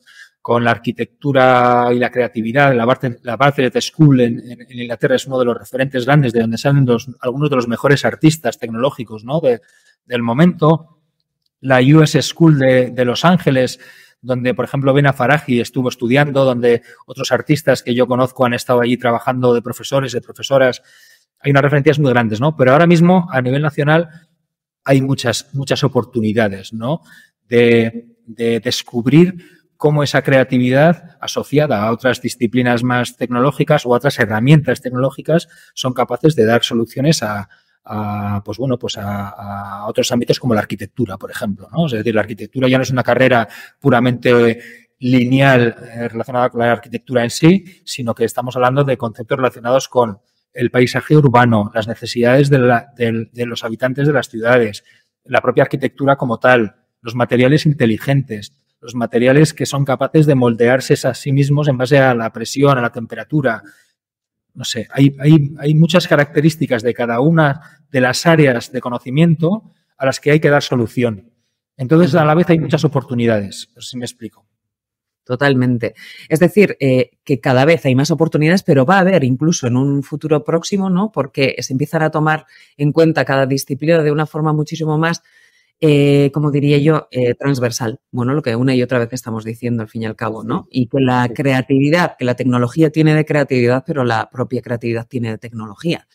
B: con la arquitectura y la creatividad. La, parte la School en, Inglaterra es uno de los referentes grandes de donde salen algunos de los mejores artistas tecnológicos ¿no? del momento. La US School de, Los Ángeles, donde, por ejemplo, Bena Faraji estuvo estudiando, donde otros artistas que yo conozco han estado allí trabajando de profesores, de profesoras. Hay unas referencias muy grandes, ¿no? Pero ahora mismo, a nivel nacional, hay muchas, muchas oportunidades, ¿no? De, de descubrir cómo esa creatividad asociada a otras disciplinas más tecnológicas o a otras herramientas tecnológicas son capaces de dar soluciones a, pues bueno, pues a, otros ámbitos como la arquitectura, por ejemplo. Es decir, la arquitectura ya no es una carrera puramente lineal eh, relacionada con la arquitectura en sí, sino que estamos hablando de conceptos relacionados con el paisaje urbano, las necesidades de los habitantes de las ciudades, la propia arquitectura como tal, los materiales inteligentes, los materiales que son capaces de moldearse a sí mismos en base a la presión, a la temperatura. No sé, hay, muchas características de cada una de las áreas de conocimiento a las que hay que dar solución.
A: Entonces, a la vez hay muchas oportunidades, si me explico. Totalmente. Es decir, eh, que cada vez hay más oportunidades, pero va a haber incluso en un futuro próximo, ¿no? Porque se empiezan a tomar en cuenta cada disciplina de una forma muchísimo más eh, como diría yo, eh, transversal. Bueno, lo que una y otra vez estamos diciendo al fin y al cabo, ¿no? Y que la creatividad, que la tecnología tiene de creatividad, pero la propia creatividad tiene de tecnología.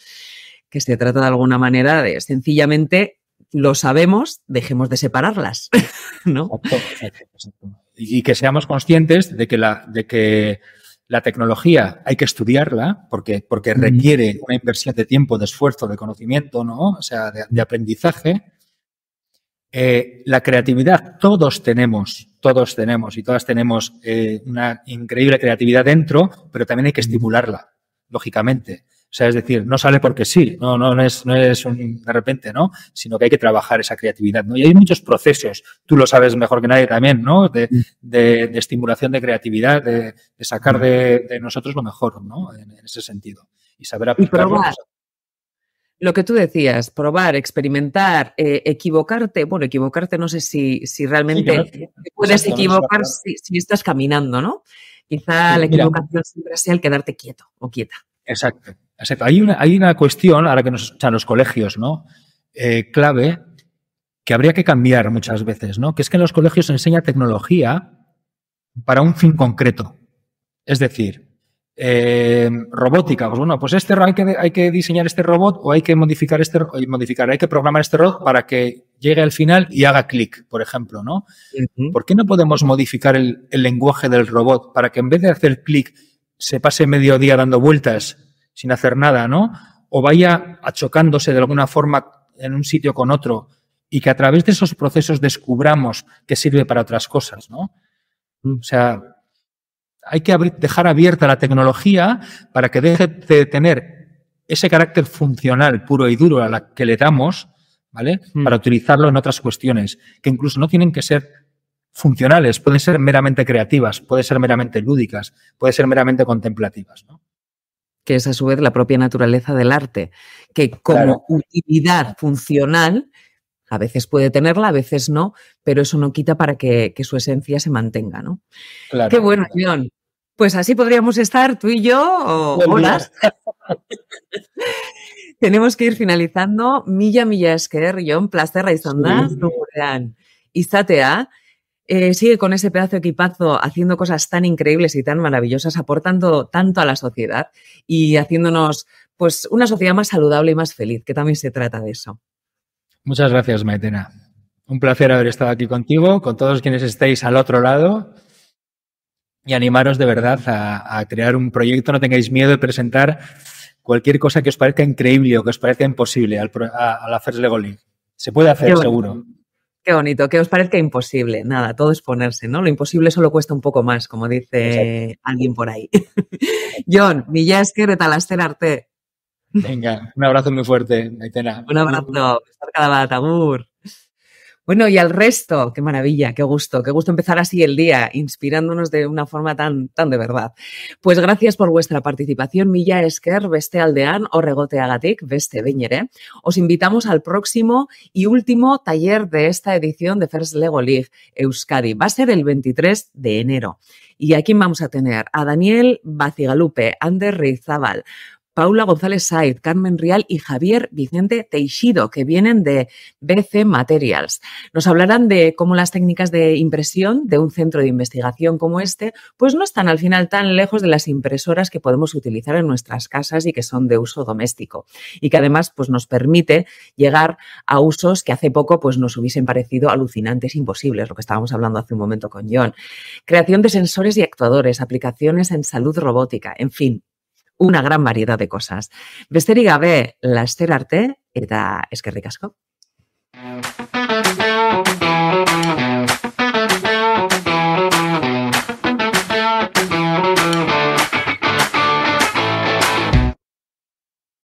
A: Que se trata de alguna manera de sencillamente lo sabemos, dejemos de separarlas,
B: ¿no? Y que seamos conscientes de que la, de que la tecnología hay que estudiarla porque, porque requiere una inversión de tiempo, de esfuerzo, de conocimiento, ¿no? O sea, de aprendizaje. Eh, la creatividad, todos tenemos, todos tenemos y todas tenemos eh, una increíble creatividad dentro, pero también hay que estimularla, lógicamente. O sea, es decir, no sale porque sí, no, no, no es, un, de repente, ¿no? Sino que hay que trabajar esa creatividad, ¿no? Y hay muchos procesos, tú lo sabes mejor que nadie también, ¿no? De, estimulación de creatividad, de, sacar de, nosotros lo mejor, ¿no? En, ese sentido. Y saber aplicarlo. Pues,
A: lo que tú decías, probar, experimentar, eh, equivocarte. Bueno, equivocarte no sé si, realmente puedes equivocar si, estás caminando, ¿no? Quizá la equivocación siempre sea el quedarte quieto o quieta. Exacto,
B: Hay una, hay una cuestión, ahora que nos, o los colegios, ¿no? Eh, clave, que habría que cambiar muchas veces, ¿no? Que es que en los colegios se enseña tecnología para un fin concreto. Es decir, eh, robótica, pues bueno, pues este hay que, diseñar este robot o hay que modificar este eh, modificar, hay que programar este robot para que llegue al final y haga clic, por ejemplo, ¿no? ¿Por qué no podemos modificar el, lenguaje del robot para que en vez de hacer clic se pase medio día dando vueltas sin hacer nada, ¿no? O vaya achocándose de alguna forma en un sitio con otro y que a través de esos procesos descubramos que sirve para otras cosas, ¿no? Mm. O sea, hay que dejar abierta la tecnología para que deje de tener ese carácter funcional puro y duro a la que le damos, ¿vale? Hmm. Para utilizarlo en otras cuestiones, que incluso no tienen que ser funcionales, pueden ser meramente creativas, pueden ser meramente lúdicas,
A: pueden ser meramente contemplativas, Que es a su vez la propia naturaleza del arte, que como utilidad funcional a veces puede tenerla, a veces no, pero eso no quita para que, su esencia se mantenga, ¿no? Qué bueno, León. Pues así podríamos estar tú y yo, o Tenemos que ir finalizando. Milla, milla esker, John, placer, raizonda, y izatea, eh, sigue con ese pedazo de equipazo haciendo cosas tan increíbles y tan maravillosas, aportando tanto a la sociedad y haciéndonos pues una sociedad más saludable y más feliz, que también se trata de eso.
B: Muchas gracias, Maetena. Un placer haber estado aquí contigo, con todos quienes estéis al otro lado y animaros de verdad a, crear un proyecto. No tengáis miedo de presentar cualquier cosa que os parezca increíble o que os
A: parezca imposible al, a, a, Se puede hacer, seguro. Qué bonito, que os parezca imposible. Nada, todo es ponerse, ¿no? Lo imposible solo cuesta un poco más, como dice alguien por ahí. John, Millasker, Talaster Arte, Venga, un abrazo muy fuerte, Aitena. Un abrazo, cada tabur. Bueno, y al resto, qué maravilla, qué gusto, qué gusto empezar así el día, inspirándonos de una forma tan, tan de verdad. Pues gracias por vuestra participación, Milla Esker, Beste Aldean o Regote Agatic, Beste Beñere. Os invitamos al próximo y último taller de esta edición de First Lego League Euskadi. Va a ser el 23 de enero. ¿Y aquí vamos a tener? A Daniel Bacigalupe, Ander Reizábal, Paula González Said, Carmen Rial y Javier Vicente Teixido, que vienen de BC Materials. Nos hablarán de cómo las técnicas de impresión de un centro de investigación como este, pues no están al final tan lejos de las impresoras que podemos utilizar en nuestras casas y que son de uso doméstico y que además pues nos permite llegar a usos que hace poco pues nos hubiesen parecido alucinantes, imposibles, lo que estábamos hablando hace un momento con John. Creación de sensores y actuadores, aplicaciones en salud robótica, en fin, una gran variedad de cosas. Besterik gabe, laster arte eta eskerrik asko.
B: Thank you.